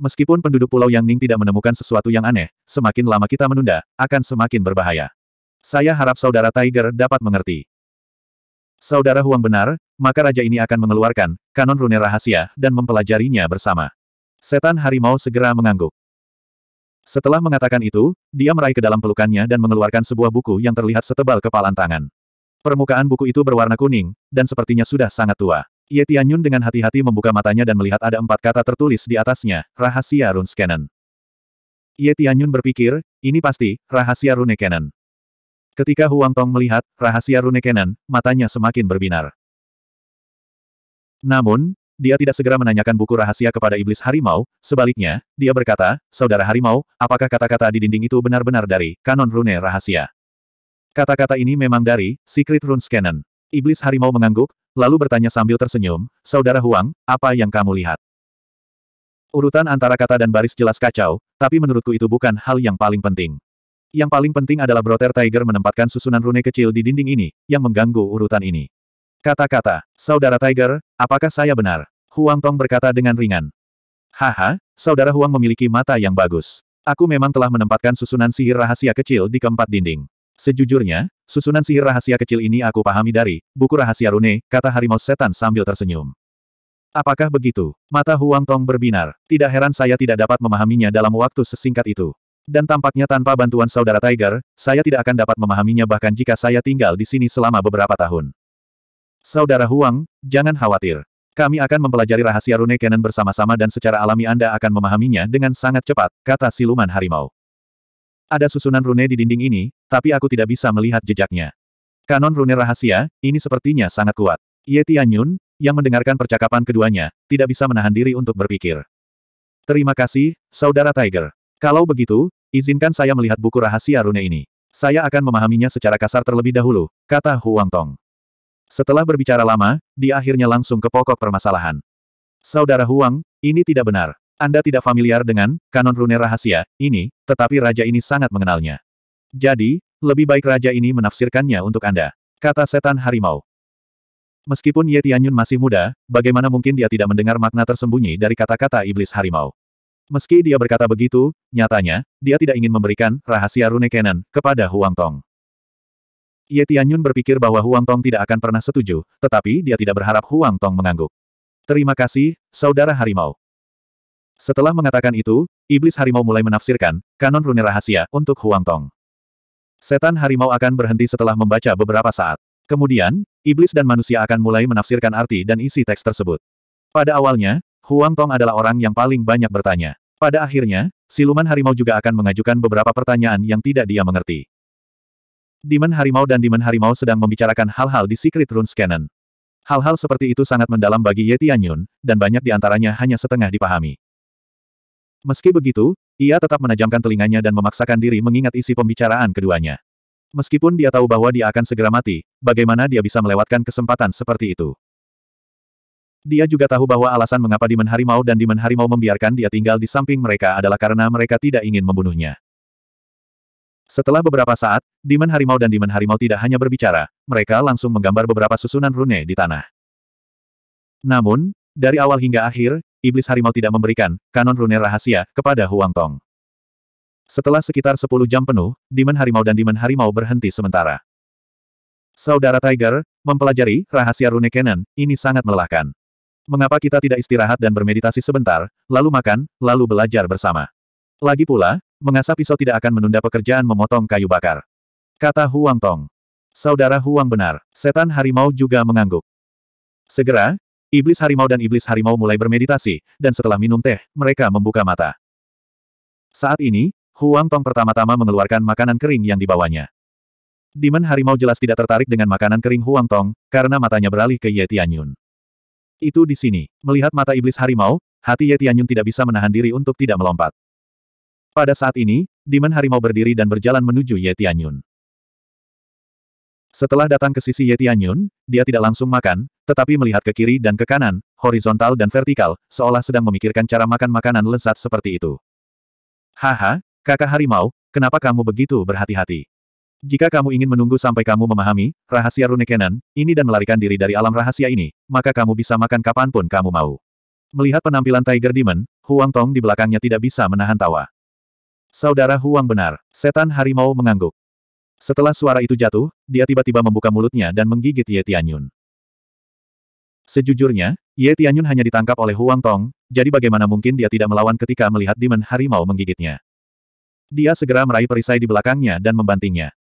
Meskipun penduduk Pulau Yang Ning tidak menemukan sesuatu yang aneh, semakin lama kita menunda, akan semakin berbahaya. Saya harap saudara Tiger dapat mengerti. Saudara Huang benar, maka raja ini akan mengeluarkan kanon rune rahasia dan mempelajarinya bersama. Setan harimau segera mengangguk. Setelah mengatakan itu, dia meraih ke dalam pelukannya dan mengeluarkan sebuah buku yang terlihat setebal kepalan tangan. Permukaan buku itu berwarna kuning, dan sepertinya sudah sangat tua. Ye Tianyun dengan hati-hati membuka matanya dan melihat ada empat kata tertulis di atasnya, rahasia rune scanner. Ye Tianyun berpikir, ini pasti, rahasia rune cannon. Ketika Huang Tong melihat, rahasia rune cannon, matanya semakin berbinar. Namun, dia tidak segera menanyakan buku rahasia kepada iblis harimau, sebaliknya, dia berkata, Saudara harimau, apakah kata-kata di dinding itu benar-benar dari kanon rune rahasia? Kata-kata ini memang dari Secret Rune Scanner. Iblis harimau mengangguk, lalu bertanya sambil tersenyum, Saudara Huang, apa yang kamu lihat? Urutan antara kata dan baris jelas kacau, tapi menurutku itu bukan hal yang paling penting. Yang paling penting adalah Brother Tiger menempatkan susunan rune kecil di dinding ini, yang mengganggu urutan ini. Kata-kata, Saudara Tiger, apakah saya benar? Huang Tong berkata dengan ringan. Haha, Saudara Huang memiliki mata yang bagus. Aku memang telah menempatkan susunan sihir rahasia kecil di keempat dinding. Sejujurnya, susunan sihir rahasia kecil ini aku pahami dari buku rahasia rune, kata harimau setan sambil tersenyum. Apakah begitu? Mata Huang Tong berbinar. Tidak heran saya tidak dapat memahaminya dalam waktu sesingkat itu. Dan tampaknya tanpa bantuan saudara Tiger, saya tidak akan dapat memahaminya bahkan jika saya tinggal di sini selama beberapa tahun. Saudara Huang, jangan khawatir. Kami akan mempelajari rahasia rune Canon bersama-sama dan secara alami Anda akan memahaminya dengan sangat cepat, kata siluman harimau. Ada susunan rune di dinding ini, tapi aku tidak bisa melihat jejaknya. Kanon rune rahasia, ini sepertinya sangat kuat. Ye Tianyun, yang mendengarkan percakapan keduanya, tidak bisa menahan diri untuk berpikir. Terima kasih, Saudara Tiger. Kalau begitu, izinkan saya melihat buku rahasia rune ini. Saya akan memahaminya secara kasar terlebih dahulu, kata Huang Tong. Setelah berbicara lama, dia akhirnya langsung ke pokok permasalahan. Saudara Huang, ini tidak benar. Anda tidak familiar dengan kanon rune rahasia ini, tetapi raja ini sangat mengenalnya. Jadi, lebih baik raja ini menafsirkannya untuk Anda, kata setan harimau. Meskipun Ye Tianyun masih muda, bagaimana mungkin dia tidak mendengar makna tersembunyi dari kata-kata iblis harimau? Meski dia berkata begitu, nyatanya, dia tidak ingin memberikan rahasia rune Kenan kepada Huang Tong. Ye Tianyun berpikir bahwa Huang Tong tidak akan pernah setuju, tetapi dia tidak berharap Huang Tong mengangguk. Terima kasih, Saudara Harimau. Setelah mengatakan itu, Iblis Harimau mulai menafsirkan, kanon rune rahasia, untuk Huang Tong. Setan Harimau akan berhenti setelah membaca beberapa saat. Kemudian, Iblis dan manusia akan mulai menafsirkan arti dan isi teks tersebut. Pada awalnya, Huang Tong adalah orang yang paling banyak bertanya. Pada akhirnya, siluman harimau juga akan mengajukan beberapa pertanyaan yang tidak dia mengerti. Demon Harimau dan Demon Harimau sedang membicarakan hal-hal di Secret Rune Scanner. Hal-hal seperti itu sangat mendalam bagi Ye Tianyun, dan banyak di antaranya hanya setengah dipahami. Meski begitu, ia tetap menajamkan telinganya dan memaksakan diri mengingat isi pembicaraan keduanya. Meskipun dia tahu bahwa dia akan segera mati, bagaimana dia bisa melewatkan kesempatan seperti itu? Dia juga tahu bahwa alasan mengapa Dimen Harimau dan Dimen Harimau membiarkan dia tinggal di samping mereka adalah karena mereka tidak ingin membunuhnya. Setelah beberapa saat, Dimen Harimau dan Dimen Harimau tidak hanya berbicara, mereka langsung menggambar beberapa susunan rune di tanah. Namun, dari awal hingga akhir, Iblis Harimau tidak memberikan kanon rune rahasia kepada Huang Tong. Setelah sekitar 10 jam penuh, Demon Harimau dan Demon Harimau berhenti sementara. Saudara Tiger, mempelajari rahasia rune Kenan, ini sangat melelahkan. Mengapa kita tidak istirahat dan bermeditasi sebentar, lalu makan, lalu belajar bersama? Lagi pula, mengasah pisau tidak akan menunda pekerjaan memotong kayu bakar. Kata Huang Tong. Saudara Huang benar, setan harimau juga mengangguk. Segera, Iblis harimau dan iblis harimau mulai bermeditasi, dan setelah minum teh, mereka membuka mata. Saat ini, Huang Tong pertama-tama mengeluarkan makanan kering yang dibawanya. Demon harimau jelas tidak tertarik dengan makanan kering Huang Tong, karena matanya beralih ke Ye Tianyun. Itu di sini. Melihat mata iblis harimau, hati Ye Tianyun tidak bisa menahan diri untuk tidak melompat. Pada saat ini, Demon harimau berdiri dan berjalan menuju Ye Tianyun. Setelah datang ke sisi Ye Tianyun, dia tidak langsung makan, tetapi melihat ke kiri dan ke kanan, horizontal dan vertikal, seolah sedang memikirkan cara makan makanan lezat seperti itu. Haha, kakak harimau, kenapa kamu begitu berhati-hati? Jika kamu ingin menunggu sampai kamu memahami rahasia rune Kenan, ini dan melarikan diri dari alam rahasia ini, maka kamu bisa makan kapanpun kamu mau. Melihat penampilan Tiger Demon, Huang Tong di belakangnya tidak bisa menahan tawa. Saudara Huang benar, setan harimau mengangguk. Setelah suara itu jatuh, dia tiba-tiba membuka mulutnya dan menggigit Ye Tianyun. Sejujurnya, Ye Tianyun hanya ditangkap oleh Huang Tong, jadi bagaimana mungkin dia tidak melawan ketika melihat Demon Harimau menggigitnya. Dia segera meraih perisai di belakangnya dan membantingnya.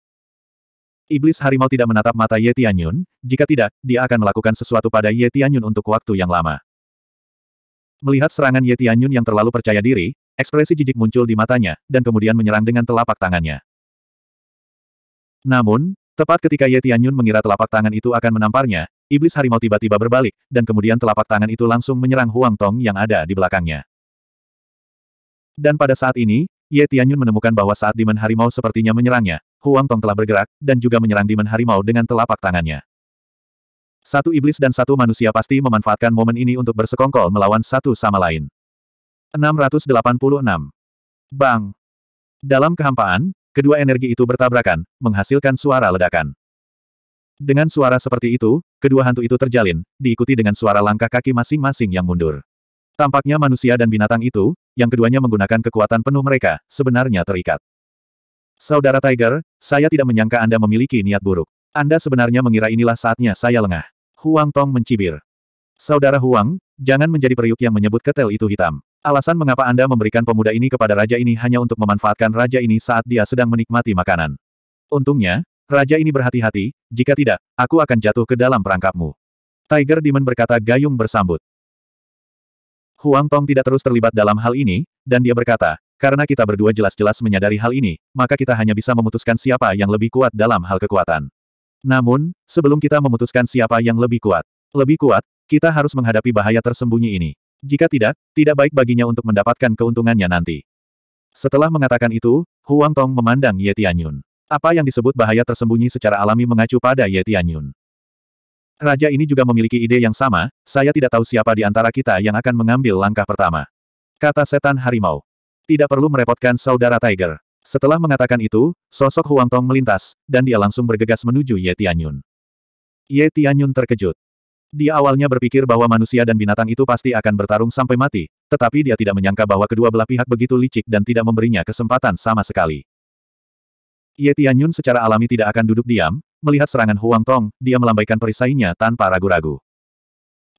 Iblis harimau tidak menatap mata Ye Tianyun, jika tidak, dia akan melakukan sesuatu pada Ye Tianyun untuk waktu yang lama. Melihat serangan Ye Tianyun yang terlalu percaya diri, ekspresi jijik muncul di matanya, dan kemudian menyerang dengan telapak tangannya. Namun, tepat ketika Ye Tianyun mengira telapak tangan itu akan menamparnya, iblis harimau tiba-tiba berbalik, dan kemudian telapak tangan itu langsung menyerang Huang Tong yang ada di belakangnya. Dan pada saat ini, Ye Tianyun menemukan bahwa saat Demon Harimau sepertinya menyerangnya, Huang Tong telah bergerak, dan juga menyerang Demon Harimau dengan telapak tangannya. Satu iblis dan satu manusia pasti memanfaatkan momen ini untuk bersekongkol melawan satu sama lain. 686. Bang! Dalam kehampaan, kedua energi itu bertabrakan, menghasilkan suara ledakan. Dengan suara seperti itu, kedua hantu itu terjalin, diikuti dengan suara langkah kaki masing-masing yang mundur. Tampaknya manusia dan binatang itu, yang keduanya menggunakan kekuatan penuh mereka, sebenarnya terikat. Saudara Tiger, saya tidak menyangka Anda memiliki niat buruk. Anda sebenarnya mengira inilah saatnya saya lengah. Huang Tong mencibir. Saudara Huang, jangan menjadi periuk yang menyebut ketel itu hitam. Alasan mengapa Anda memberikan pemuda ini kepada raja ini hanya untuk memanfaatkan raja ini saat dia sedang menikmati makanan. Untungnya, Raja ini berhati-hati, jika tidak, aku akan jatuh ke dalam perangkapmu. Tiger Demon berkata gayung bersambut. Huang Tong tidak terus terlibat dalam hal ini, dan dia berkata, karena kita berdua jelas-jelas menyadari hal ini, maka kita hanya bisa memutuskan siapa yang lebih kuat dalam hal kekuatan. Namun, sebelum kita memutuskan siapa yang lebih kuat, lebih kuat, kita harus menghadapi bahaya tersembunyi ini. Jika tidak, tidak baik baginya untuk mendapatkan keuntungannya nanti. Setelah mengatakan itu, Huang Tong memandang Ye Tianyun. Apa yang disebut bahaya tersembunyi secara alami mengacu pada Ye Tianyun. Raja ini juga memiliki ide yang sama, saya tidak tahu siapa di antara kita yang akan mengambil langkah pertama. Kata setan harimau. Tidak perlu merepotkan saudara Tiger. Setelah mengatakan itu, sosok Huang Tong melintas, dan dia langsung bergegas menuju Ye Tianyun. Ye Tianyun terkejut. Dia awalnya berpikir bahwa manusia dan binatang itu pasti akan bertarung sampai mati, tetapi dia tidak menyangka bahwa kedua belah pihak begitu licik dan tidak memberinya kesempatan sama sekali. Ye Tianyun secara alami tidak akan duduk diam, melihat serangan Huang Tong, dia melambaikan perisainya tanpa ragu-ragu.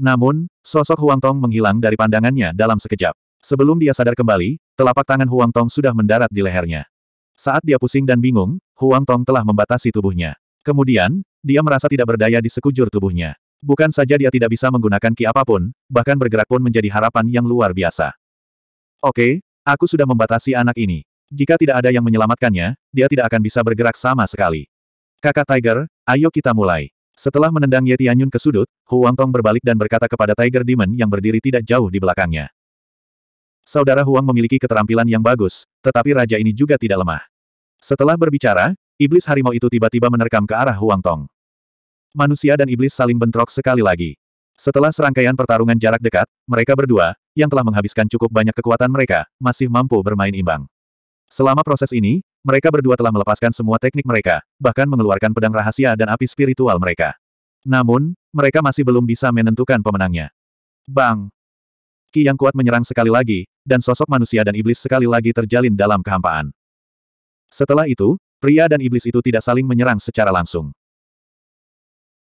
Namun, sosok Huang Tong menghilang dari pandangannya dalam sekejap. Sebelum dia sadar kembali, telapak tangan Huang Tong sudah mendarat di lehernya. Saat dia pusing dan bingung, Huang Tong telah membatasi tubuhnya. Kemudian, dia merasa tidak berdaya di sekujur tubuhnya. Bukan saja dia tidak bisa menggunakan ki apapun, bahkan bergerak pun menjadi harapan yang luar biasa. Oke, aku sudah membatasi anak ini. Jika tidak ada yang menyelamatkannya, dia tidak akan bisa bergerak sama sekali. Kakak Tiger, ayo kita mulai. Setelah menendang Ye Tianyun ke sudut, Huang Tong berbalik dan berkata kepada Tiger Demon yang berdiri tidak jauh di belakangnya. Saudara Huang memiliki keterampilan yang bagus, tetapi raja ini juga tidak lemah. Setelah berbicara, iblis harimau itu tiba-tiba menerkam ke arah Huang Tong. Manusia dan iblis saling bentrok sekali lagi. Setelah serangkaian pertarungan jarak dekat, mereka berdua, yang telah menghabiskan cukup banyak kekuatan mereka, masih mampu bermain imbang. Selama proses ini, mereka berdua telah melepaskan semua teknik mereka, bahkan mengeluarkan pedang rahasia dan api spiritual mereka. Namun, mereka masih belum bisa menentukan pemenangnya. Bang! Ki yang kuat menyerang sekali lagi, dan sosok manusia dan iblis sekali lagi terjalin dalam kehampaan. Setelah itu, pria dan iblis itu tidak saling menyerang secara langsung.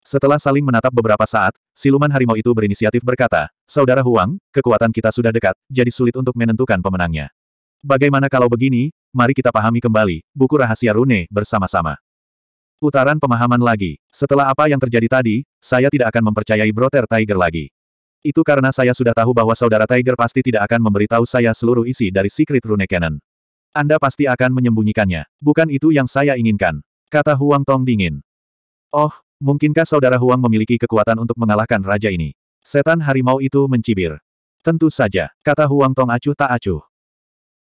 Setelah saling menatap beberapa saat, siluman harimau itu berinisiatif berkata, Saudara Huang, kekuatan kita sudah dekat, jadi sulit untuk menentukan pemenangnya. Bagaimana kalau begini, mari kita pahami kembali, buku rahasia rune, bersama-sama. Putaran pemahaman lagi. Setelah apa yang terjadi tadi, saya tidak akan mempercayai Brother Tiger lagi. Itu karena saya sudah tahu bahwa saudara Tiger pasti tidak akan memberitahu saya seluruh isi dari Secret Rune Cannon. Anda pasti akan menyembunyikannya. Bukan itu yang saya inginkan. Kata Huang Tong dingin. Oh, mungkinkah saudara Huang memiliki kekuatan untuk mengalahkan raja ini? Setan harimau itu mencibir. Tentu saja, kata Huang Tong acuh tak acuh.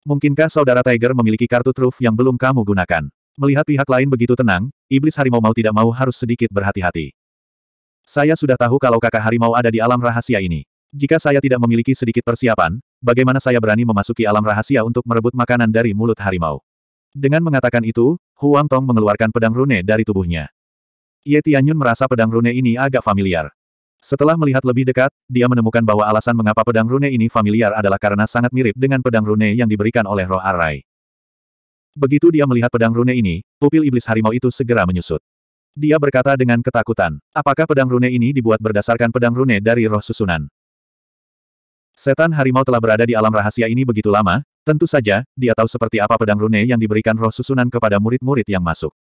Mungkinkah saudara Tiger memiliki kartu truf yang belum kamu gunakan? Melihat pihak lain begitu tenang, iblis harimau mau tidak mau harus sedikit berhati-hati. Saya sudah tahu kalau kakak harimau ada di alam rahasia ini. Jika saya tidak memiliki sedikit persiapan, bagaimana saya berani memasuki alam rahasia untuk merebut makanan dari mulut harimau? Dengan mengatakan itu, Huang Tong mengeluarkan pedang rune dari tubuhnya. Ye Tianyun merasa pedang rune ini agak familiar. Setelah melihat lebih dekat, dia menemukan bahwa alasan mengapa pedang rune ini familiar adalah karena sangat mirip dengan pedang rune yang diberikan oleh roh Arai. Begitu dia melihat pedang rune ini, pupil iblis harimau itu segera menyusut. Dia berkata dengan ketakutan, apakah pedang rune ini dibuat berdasarkan pedang rune dari roh susunan? Setan harimau telah berada di alam rahasia ini begitu lama, tentu saja, dia tahu seperti apa pedang rune yang diberikan roh susunan kepada murid-murid yang masuk.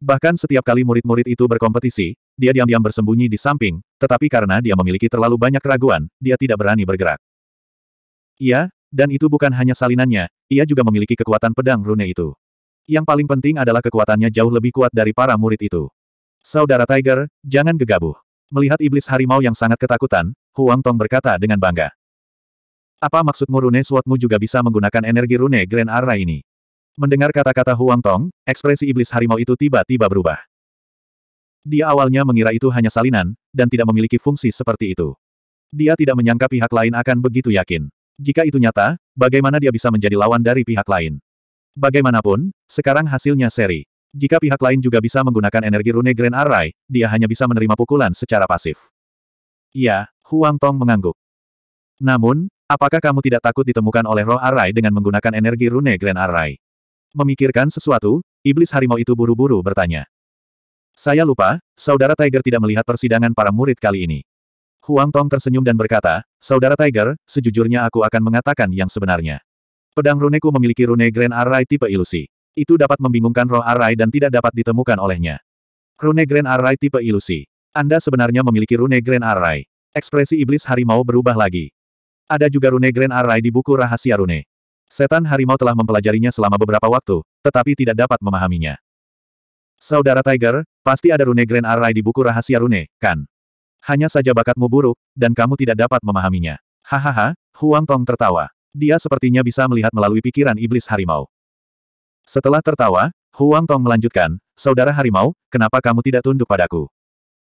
Bahkan setiap kali murid-murid itu berkompetisi, dia diam-diam bersembunyi di samping, tetapi karena dia memiliki terlalu banyak keraguan, dia tidak berani bergerak. Iya, dan itu bukan hanya salinannya, ia juga memiliki kekuatan pedang rune itu. Yang paling penting adalah kekuatannya jauh lebih kuat dari para murid itu. Saudara Tiger, jangan gegabah. Melihat iblis harimau yang sangat ketakutan, Huang Tong berkata dengan bangga. Apa maksudmu rune swordmu juga bisa menggunakan energi rune Grand Aura ini? Mendengar kata-kata Huang Tong, ekspresi iblis harimau itu tiba-tiba berubah. Dia awalnya mengira itu hanya salinan, dan tidak memiliki fungsi seperti itu. Dia tidak menyangka pihak lain akan begitu yakin. Jika itu nyata, bagaimana dia bisa menjadi lawan dari pihak lain? Bagaimanapun, sekarang hasilnya seri. Jika pihak lain juga bisa menggunakan energi rune Grand Array, dia hanya bisa menerima pukulan secara pasif. Ya, Huang Tong mengangguk. Namun, apakah kamu tidak takut ditemukan oleh roh Array dengan menggunakan energi rune Grand Array? Memikirkan sesuatu, iblis harimau itu buru-buru bertanya. Saya lupa, saudara Tiger tidak melihat persidangan para murid kali ini. Huang Tong tersenyum dan berkata, Saudara Tiger, sejujurnya aku akan mengatakan yang sebenarnya. Pedang runeku memiliki rune Grand Array tipe ilusi. Itu dapat membingungkan roh Array dan tidak dapat ditemukan olehnya. Rune Grand Array tipe ilusi. Anda sebenarnya memiliki rune Grand Array. Ekspresi iblis harimau berubah lagi. Ada juga rune Grand Array di buku rahasia rune. Setan harimau telah mempelajarinya selama beberapa waktu, tetapi tidak dapat memahaminya. Saudara Tiger, pasti ada rune Grand Array di buku rahasia rune, kan? Hanya saja bakatmu buruk, dan kamu tidak dapat memahaminya. Hahaha, Huang Tong tertawa. Dia sepertinya bisa melihat melalui pikiran iblis harimau. Setelah tertawa, Huang Tong melanjutkan, Saudara harimau, kenapa kamu tidak tunduk padaku?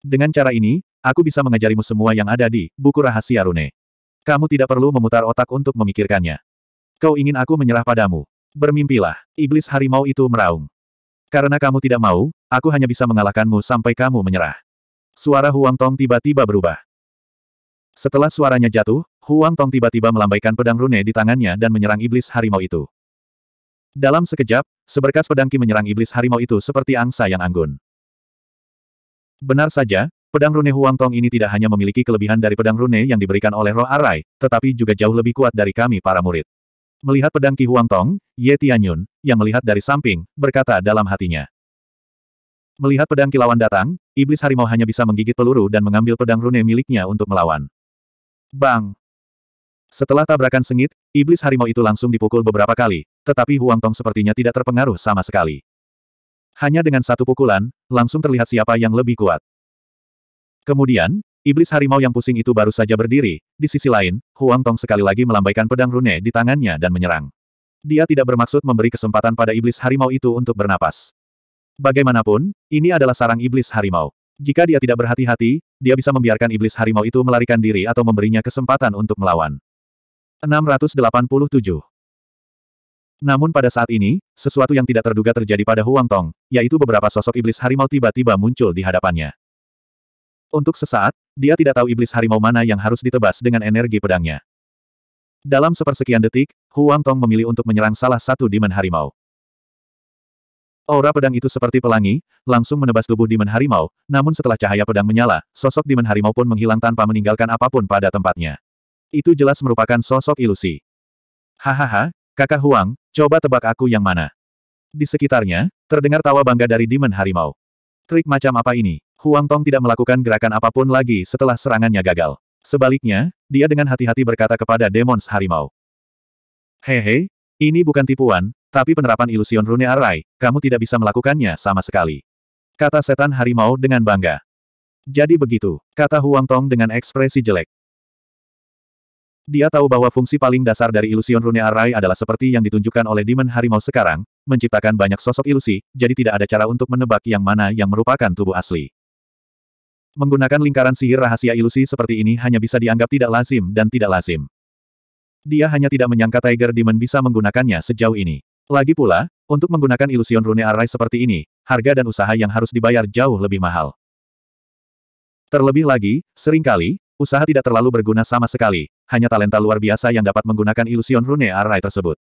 Dengan cara ini, aku bisa mengajarimu semua yang ada di buku rahasia rune. Kamu tidak perlu memutar otak untuk memikirkannya. Kau ingin aku menyerah padamu. Bermimpilah, iblis harimau itu meraung. Karena kamu tidak mau, aku hanya bisa mengalahkanmu sampai kamu menyerah. Suara Huang Tong tiba-tiba berubah. Setelah suaranya jatuh, Huang Tong tiba-tiba melambaikan pedang rune di tangannya dan menyerang iblis harimau itu. Dalam sekejap, seberkas pedang Ki menyerang iblis harimau itu seperti angsa yang anggun. Benar saja, pedang rune Huang Tong ini tidak hanya memiliki kelebihan dari pedang rune yang diberikan oleh roh arai, tetapi juga jauh lebih kuat dari kami para murid. Melihat pedang Ki Huang Tong, Ye Tianyun, yang melihat dari samping, berkata dalam hatinya. Melihat pedang kilauan datang, iblis harimau hanya bisa menggigit peluru dan mengambil pedang rune miliknya untuk melawan. Bang! Setelah tabrakan sengit, iblis harimau itu langsung dipukul beberapa kali, tetapi Huang Tong sepertinya tidak terpengaruh sama sekali. Hanya dengan satu pukulan, langsung terlihat siapa yang lebih kuat. Kemudian, Iblis harimau yang pusing itu baru saja berdiri, di sisi lain, Huang Tong sekali lagi melambaikan pedang rune di tangannya dan menyerang. Dia tidak bermaksud memberi kesempatan pada iblis harimau itu untuk bernapas. Bagaimanapun, ini adalah sarang iblis harimau. Jika dia tidak berhati-hati, dia bisa membiarkan iblis harimau itu melarikan diri atau memberinya kesempatan untuk melawan. 687 Namun pada saat ini, sesuatu yang tidak terduga terjadi pada Huang Tong, yaitu beberapa sosok iblis harimau tiba-tiba muncul di hadapannya. Untuk sesaat, dia tidak tahu iblis harimau mana yang harus ditebas dengan energi pedangnya. Dalam sepersekian detik, Huang Tong memilih untuk menyerang salah satu dimen harimau. Aura pedang itu seperti pelangi, langsung menebas tubuh dimen harimau, namun setelah cahaya pedang menyala, sosok dimen harimau pun menghilang tanpa meninggalkan apapun pada tempatnya. Itu jelas merupakan sosok ilusi. Hahaha, kakak Huang, coba tebak aku yang mana. Di sekitarnya, terdengar tawa bangga dari dimen harimau. Trik macam apa ini? Huang Tong tidak melakukan gerakan apapun lagi setelah serangannya gagal. Sebaliknya, dia dengan hati-hati berkata kepada Demons Harimau. Hehe, ini bukan tipuan, tapi penerapan ilusion rune array. kamu tidak bisa melakukannya sama sekali. Kata setan harimau dengan bangga. Jadi begitu, kata Huang Tong dengan ekspresi jelek. Dia tahu bahwa fungsi paling dasar dari ilusion rune array adalah seperti yang ditunjukkan oleh Demon Harimau sekarang, menciptakan banyak sosok ilusi, jadi tidak ada cara untuk menebak yang mana yang merupakan tubuh asli. Menggunakan lingkaran sihir rahasia ilusi seperti ini hanya bisa dianggap tidak lazim dan tidak lazim. Dia hanya tidak menyangka Tiger Demon bisa menggunakannya sejauh ini. Lagi pula, untuk menggunakan ilusion rune array seperti ini, harga dan usaha yang harus dibayar jauh lebih mahal. Terlebih lagi, seringkali, usaha tidak terlalu berguna sama sekali, hanya talenta luar biasa yang dapat menggunakan ilusion rune array tersebut.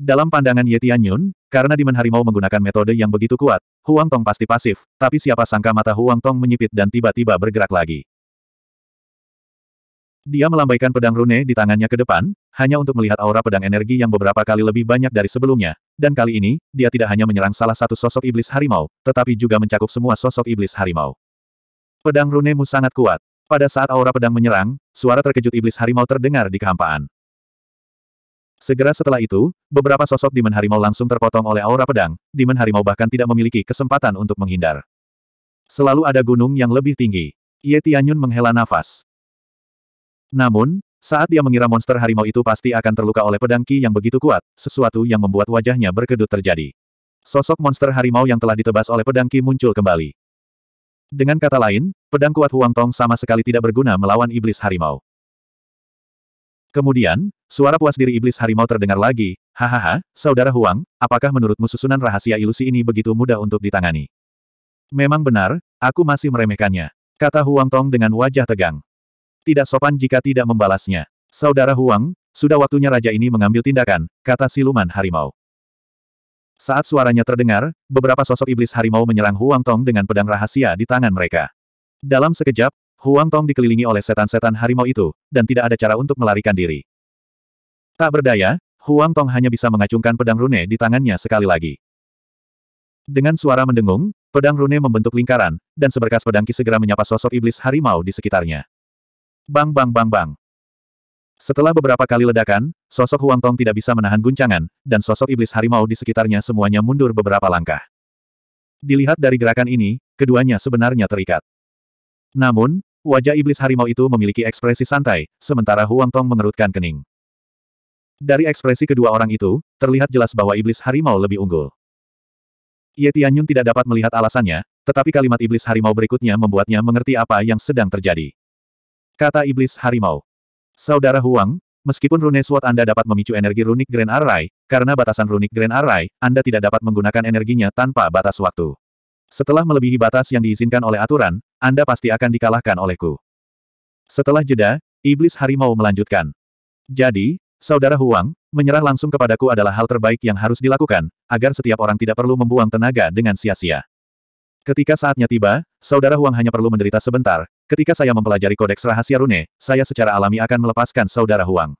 Dalam pandangan Ye Tianyun, karena Dimen Harimau menggunakan metode yang begitu kuat, Huang Tong pasti pasif, tapi siapa sangka mata Huang Tong menyipit dan tiba-tiba bergerak lagi. Dia melambaikan pedang rune di tangannya ke depan, hanya untuk melihat aura pedang energi yang beberapa kali lebih banyak dari sebelumnya, dan kali ini, dia tidak hanya menyerang salah satu sosok iblis harimau, tetapi juga mencakup semua sosok iblis harimau. Pedang runemu sangat kuat. Pada saat aura pedang menyerang, suara terkejut iblis harimau terdengar di kehampaan. Segera setelah itu, beberapa sosok Demon Harimau langsung terpotong oleh aura pedang, Demon Harimau bahkan tidak memiliki kesempatan untuk menghindar. Selalu ada gunung yang lebih tinggi. Ye Tianyun menghela nafas. Namun, saat dia mengira monster harimau itu pasti akan terluka oleh pedang Ki yang begitu kuat, sesuatu yang membuat wajahnya berkedut terjadi. Sosok monster harimau yang telah ditebas oleh pedang Ki muncul kembali. Dengan kata lain, pedang kuat Huang Tong sama sekali tidak berguna melawan iblis harimau. Kemudian, suara puas diri iblis harimau terdengar lagi, hahaha, saudara Huang, apakah menurutmu susunan rahasia ilusi ini begitu mudah untuk ditangani? Memang benar, aku masih meremehkannya, kata Huang Tong dengan wajah tegang. Tidak sopan jika tidak membalasnya. Saudara Huang, sudah waktunya raja ini mengambil tindakan, kata siluman harimau. Saat suaranya terdengar, beberapa sosok iblis harimau menyerang Huang Tong dengan pedang rahasia di tangan mereka. Dalam sekejap, Huang Tong dikelilingi oleh setan-setan harimau itu, dan tidak ada cara untuk melarikan diri. Tak berdaya, Huang Tong hanya bisa mengacungkan pedang rune di tangannya sekali lagi. Dengan suara mendengung, pedang rune membentuk lingkaran, dan seberkas pedang ki segera menyapa sosok iblis harimau di sekitarnya. Bang bang bang bang. Setelah beberapa kali ledakan, sosok Huang Tong tidak bisa menahan guncangan, dan sosok iblis harimau di sekitarnya semuanya mundur beberapa langkah. Dilihat dari gerakan ini, keduanya sebenarnya terikat. Namun, Wajah iblis harimau itu memiliki ekspresi santai, sementara Huang Tong mengerutkan kening. Dari ekspresi kedua orang itu, terlihat jelas bahwa iblis harimau lebih unggul. Ye Tianyun tidak dapat melihat alasannya, tetapi kalimat iblis harimau berikutnya membuatnya mengerti apa yang sedang terjadi. Kata iblis harimau. Saudara Huang, Meskipun rune SWOT Anda dapat memicu energi runik Grand Array, karena batasan runik Grand Array, Anda tidak dapat menggunakan energinya tanpa batas waktu. Setelah melebihi batas yang diizinkan oleh aturan, anda pasti akan dikalahkan olehku. Setelah jeda, Iblis Harimau melanjutkan. Jadi, Saudara Huang, menyerah langsung kepadaku adalah hal terbaik yang harus dilakukan, agar setiap orang tidak perlu membuang tenaga dengan sia-sia. Ketika saatnya tiba, Saudara Huang hanya perlu menderita sebentar, ketika saya mempelajari kodeks rahasia rune, saya secara alami akan melepaskan Saudara Huang.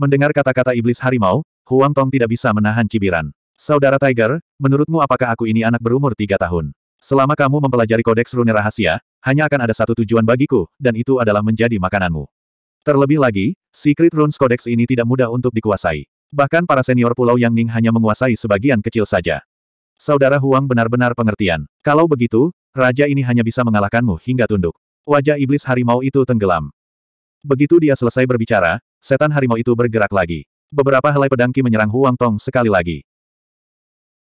Mendengar kata-kata Iblis Harimau, Huang Tong tidak bisa menahan cibiran. Saudara Tiger, menurutmu apakah aku ini anak berumur tiga tahun? Selama kamu mempelajari kodeks rune rahasia, hanya akan ada satu tujuan bagiku, dan itu adalah menjadi makananmu. Terlebih lagi, secret runes kodeks ini tidak mudah untuk dikuasai. Bahkan para senior Pulau Yang Ning hanya menguasai sebagian kecil saja. Saudara Huang benar-benar pengertian. Kalau begitu, raja ini hanya bisa mengalahkanmu hingga tunduk. Wajah iblis harimau itu tenggelam. Begitu dia selesai berbicara, setan harimau itu bergerak lagi. Beberapa helai pedangki menyerang Huang Tong sekali lagi.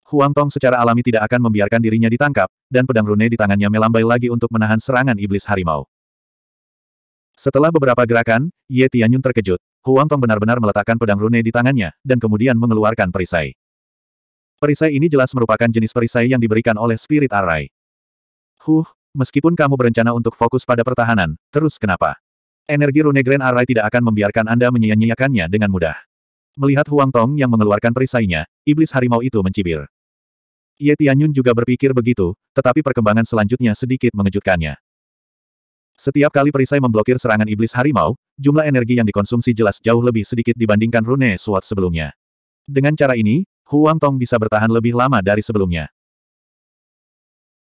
Huang Tong secara alami tidak akan membiarkan dirinya ditangkap, dan pedang rune di tangannya melambai lagi untuk menahan serangan iblis harimau. Setelah beberapa gerakan, Ye Tianyun terkejut. Huang Tong benar-benar meletakkan pedang rune di tangannya, dan kemudian mengeluarkan perisai. Perisai ini jelas merupakan jenis perisai yang diberikan oleh Spirit Array. Huh, meskipun kamu berencana untuk fokus pada pertahanan, terus kenapa? Energi rune Grand Array tidak akan membiarkan Anda menyia-nyiakannya dengan mudah. Melihat Huang Tong yang mengeluarkan perisainya, iblis harimau itu mencibir. Ye Tianyun juga berpikir begitu, tetapi perkembangan selanjutnya sedikit mengejutkannya. Setiap kali perisai memblokir serangan iblis harimau, jumlah energi yang dikonsumsi jelas jauh lebih sedikit dibandingkan rune suat sebelumnya. Dengan cara ini, Huang Tong bisa bertahan lebih lama dari sebelumnya.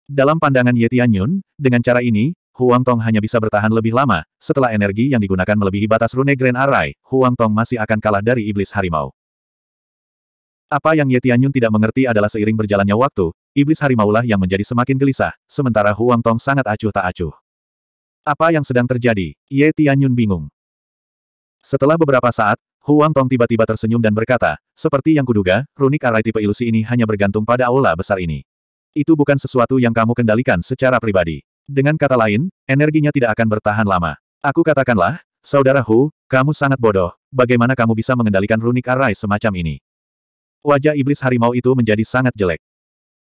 Dalam pandangan Ye Tianyun, dengan cara ini, Huang Tong hanya bisa bertahan lebih lama, setelah energi yang digunakan melebihi batas rune Grand Array, Huang Tong masih akan kalah dari iblis harimau. Apa yang Ye Tianyun tidak mengerti adalah seiring berjalannya waktu, iblis harimaulah yang menjadi semakin gelisah, sementara Huang Tong sangat acuh tak acuh. Apa yang sedang terjadi? Ye Tianyun bingung. Setelah beberapa saat, Huang Tong tiba-tiba tersenyum dan berkata, seperti yang kuduga, runik arai tipe ilusi ini hanya bergantung pada aula besar ini. Itu bukan sesuatu yang kamu kendalikan secara pribadi. Dengan kata lain, energinya tidak akan bertahan lama. Aku katakanlah, Saudara Hu, kamu sangat bodoh. Bagaimana kamu bisa mengendalikan runik arai semacam ini? Wajah iblis harimau itu menjadi sangat jelek.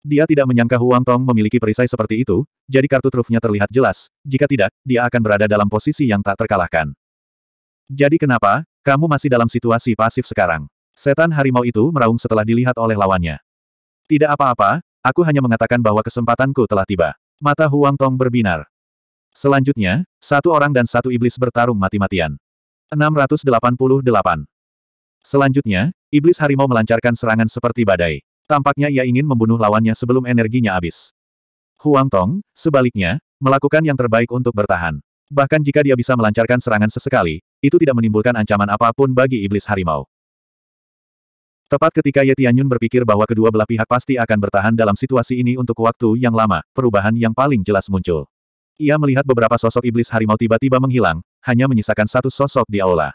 Dia tidak menyangka Huang Tong memiliki perisai seperti itu, jadi kartu trufnya terlihat jelas, jika tidak, dia akan berada dalam posisi yang tak terkalahkan. Jadi kenapa, kamu masih dalam situasi pasif sekarang? Setan harimau itu meraung setelah dilihat oleh lawannya. Tidak apa-apa, aku hanya mengatakan bahwa kesempatanku telah tiba. Mata Huang Tong berbinar. Selanjutnya, satu orang dan satu iblis bertarung mati-matian. 688 Selanjutnya, iblis harimau melancarkan serangan seperti badai. Tampaknya ia ingin membunuh lawannya sebelum energinya habis. Huang Tong, sebaliknya, melakukan yang terbaik untuk bertahan. Bahkan jika dia bisa melancarkan serangan sesekali, itu tidak menimbulkan ancaman apapun bagi iblis harimau. Tepat ketika Ye Tianyun berpikir bahwa kedua belah pihak pasti akan bertahan dalam situasi ini untuk waktu yang lama, perubahan yang paling jelas muncul. Ia melihat beberapa sosok iblis harimau tiba-tiba menghilang, hanya menyisakan satu sosok di aula.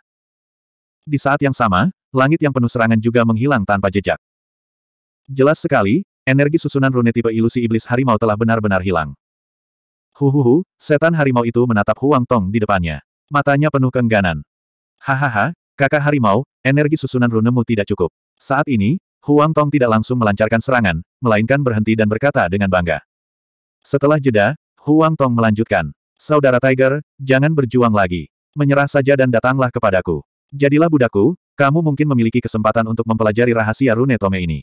Di saat yang sama, langit yang penuh serangan juga menghilang tanpa jejak. Jelas sekali, energi susunan rune tipe ilusi iblis harimau telah benar-benar hilang. Huhuhu, setan harimau itu menatap Huang Tong di depannya. Matanya penuh keengganan. Hahaha, kakak harimau, energi susunan runemu tidak cukup. Saat ini, Huang Tong tidak langsung melancarkan serangan, melainkan berhenti dan berkata dengan bangga. Setelah jeda, Huang Tong melanjutkan. Saudara Tiger, jangan berjuang lagi. Menyerah saja dan datanglah kepadaku. Jadilah budakku, kamu mungkin memiliki kesempatan untuk mempelajari rahasia rune tome ini.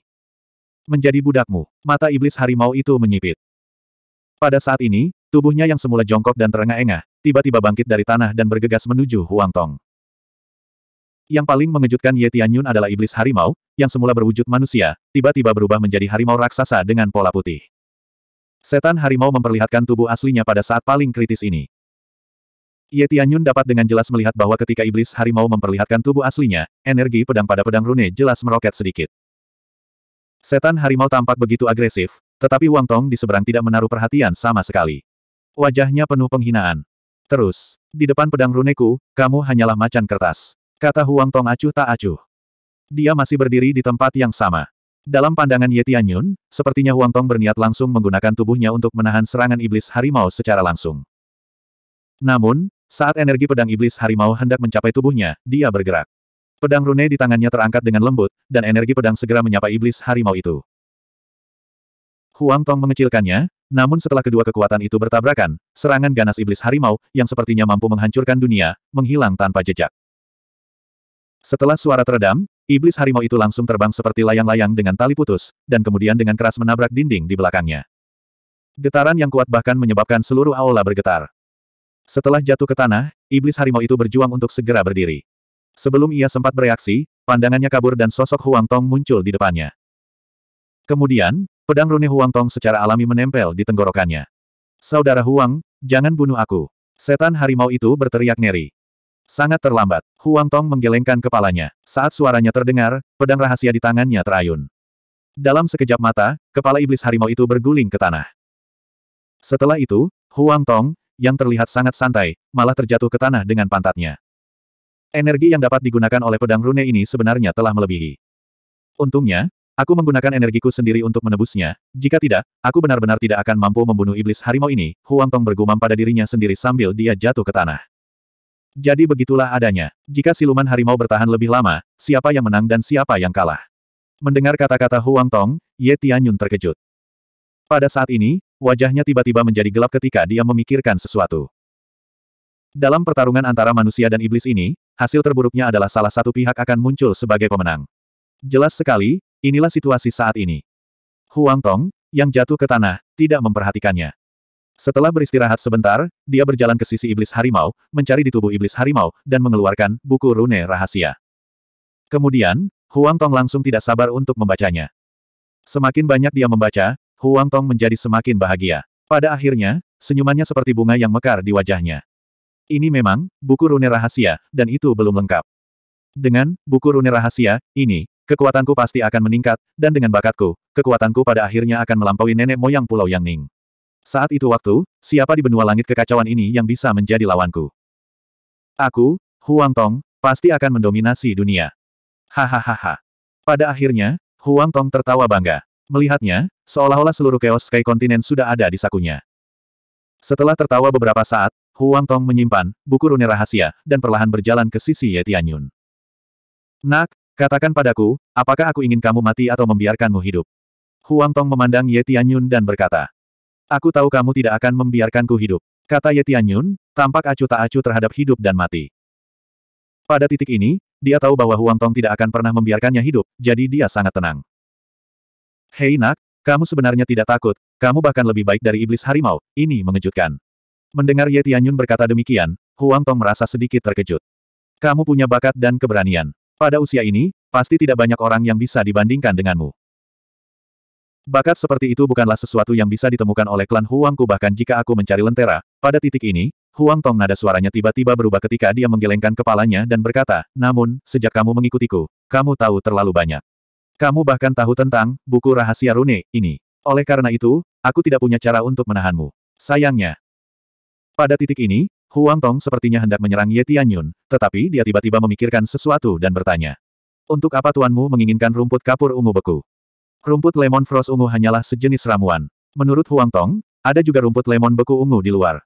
Menjadi budakmu, mata iblis harimau itu menyipit. Pada saat ini, tubuhnya yang semula jongkok dan terengah-engah, tiba-tiba bangkit dari tanah dan bergegas menuju Huang Tong. Yang paling mengejutkan Ye Tianyun adalah iblis harimau, yang semula berwujud manusia, tiba-tiba berubah menjadi harimau raksasa dengan pola putih. Setan harimau memperlihatkan tubuh aslinya pada saat paling kritis ini. Ye Tianyun dapat dengan jelas melihat bahwa ketika iblis harimau memperlihatkan tubuh aslinya, energi pedang pada pedang rune jelas meroket sedikit. Setan harimau tampak begitu agresif, tetapi Wang Tong di seberang tidak menaruh perhatian sama sekali. Wajahnya penuh penghinaan. Terus, di depan pedang runeku, kamu hanyalah macan kertas. Kata Huang Tong acuh tak acuh. Dia masih berdiri di tempat yang sama. Dalam pandangan Ye Tianyun, sepertinya Huang Tong berniat langsung menggunakan tubuhnya untuk menahan serangan iblis harimau secara langsung. Namun, saat energi pedang iblis harimau hendak mencapai tubuhnya, dia bergerak. Pedang rune di tangannya terangkat dengan lembut, dan energi pedang segera menyapa iblis harimau itu. Huang Tong mengecilkannya, namun setelah kedua kekuatan itu bertabrakan, serangan ganas iblis harimau, yang sepertinya mampu menghancurkan dunia, menghilang tanpa jejak. Setelah suara teredam, iblis harimau itu langsung terbang seperti layang-layang dengan tali putus, dan kemudian dengan keras menabrak dinding di belakangnya. Getaran yang kuat bahkan menyebabkan seluruh aula bergetar. Setelah jatuh ke tanah, iblis harimau itu berjuang untuk segera berdiri. Sebelum ia sempat bereaksi, pandangannya kabur dan sosok Huang Tong muncul di depannya. Kemudian, pedang rune Huang Tong secara alami menempel di tenggorokannya. Saudara Huang, jangan bunuh aku. Setan harimau itu berteriak ngeri. Sangat terlambat, Huang Tong menggelengkan kepalanya. Saat suaranya terdengar, pedang rahasia di tangannya terayun. Dalam sekejap mata, kepala iblis harimau itu berguling ke tanah. Setelah itu, Huang Tong, yang terlihat sangat santai, malah terjatuh ke tanah dengan pantatnya. Energi yang dapat digunakan oleh pedang rune ini sebenarnya telah melebihi. Untungnya, aku menggunakan energiku sendiri untuk menebusnya, jika tidak, aku benar-benar tidak akan mampu membunuh iblis harimau ini, Huang Tong bergumam pada dirinya sendiri sambil dia jatuh ke tanah. Jadi begitulah adanya, jika siluman harimau bertahan lebih lama, siapa yang menang dan siapa yang kalah. Mendengar kata-kata Huang Tong, Ye Tianyun terkejut. Pada saat ini, wajahnya tiba-tiba menjadi gelap ketika dia memikirkan sesuatu. Dalam pertarungan antara manusia dan iblis ini, hasil terburuknya adalah salah satu pihak akan muncul sebagai pemenang. Jelas sekali, inilah situasi saat ini. Huang Tong, yang jatuh ke tanah, tidak memperhatikannya. Setelah beristirahat sebentar, dia berjalan ke sisi iblis harimau, mencari di tubuh iblis harimau, dan mengeluarkan buku rune rahasia. Kemudian, Huang Tong langsung tidak sabar untuk membacanya. Semakin banyak dia membaca, Huang Tong menjadi semakin bahagia. Pada akhirnya, senyumannya seperti bunga yang mekar di wajahnya. Ini memang, buku rune rahasia, dan itu belum lengkap. Dengan, buku rune rahasia, ini, kekuatanku pasti akan meningkat, dan dengan bakatku, kekuatanku pada akhirnya akan melampaui nenek moyang Pulau Yang Ning. Saat itu waktu, siapa di benua langit kekacauan ini yang bisa menjadi lawanku? Aku, Huang Tong, pasti akan mendominasi dunia. Hahaha. Pada akhirnya, Huang Tong tertawa bangga. Melihatnya, seolah-olah seluruh keos Sky Continent sudah ada di sakunya. Setelah tertawa beberapa saat, Huang Tong menyimpan buku rune rahasia dan perlahan berjalan ke sisi Ye Tianyun. Nak, katakan padaku, apakah aku ingin kamu mati atau membiarkanmu hidup? Huang Tong memandang Ye Tianyun dan berkata, Aku tahu kamu tidak akan membiarkanku hidup. Kata Ye Tianyun, tampak acuh tak acuh terhadap hidup dan mati. Pada titik ini, dia tahu bahwa Huang Tong tidak akan pernah membiarkannya hidup, jadi dia sangat tenang. Hei nak, kamu sebenarnya tidak takut, kamu bahkan lebih baik dari iblis harimau, ini mengejutkan. Mendengar Ye Tianyun berkata demikian, Huang Tong merasa sedikit terkejut. Kamu punya bakat dan keberanian. Pada usia ini, pasti tidak banyak orang yang bisa dibandingkan denganmu. Bakat seperti itu bukanlah sesuatu yang bisa ditemukan oleh klan Huangku bahkan jika aku mencari lentera. Pada titik ini, Huang Tong nada suaranya tiba-tiba berubah ketika dia menggelengkan kepalanya dan berkata, namun, sejak kamu mengikutiku, kamu tahu terlalu banyak. Kamu bahkan tahu tentang buku rahasia rune ini. Oleh karena itu, aku tidak punya cara untuk menahanmu. Sayangnya. Pada titik ini, Huang Tong sepertinya hendak menyerang Ye Tianyun, tetapi dia tiba-tiba memikirkan sesuatu dan bertanya. Untuk apa tuanmu menginginkan rumput kapur ungu beku? Rumput lemon frost ungu hanyalah sejenis ramuan. Menurut Huang Tong, ada juga rumput lemon beku ungu di luar.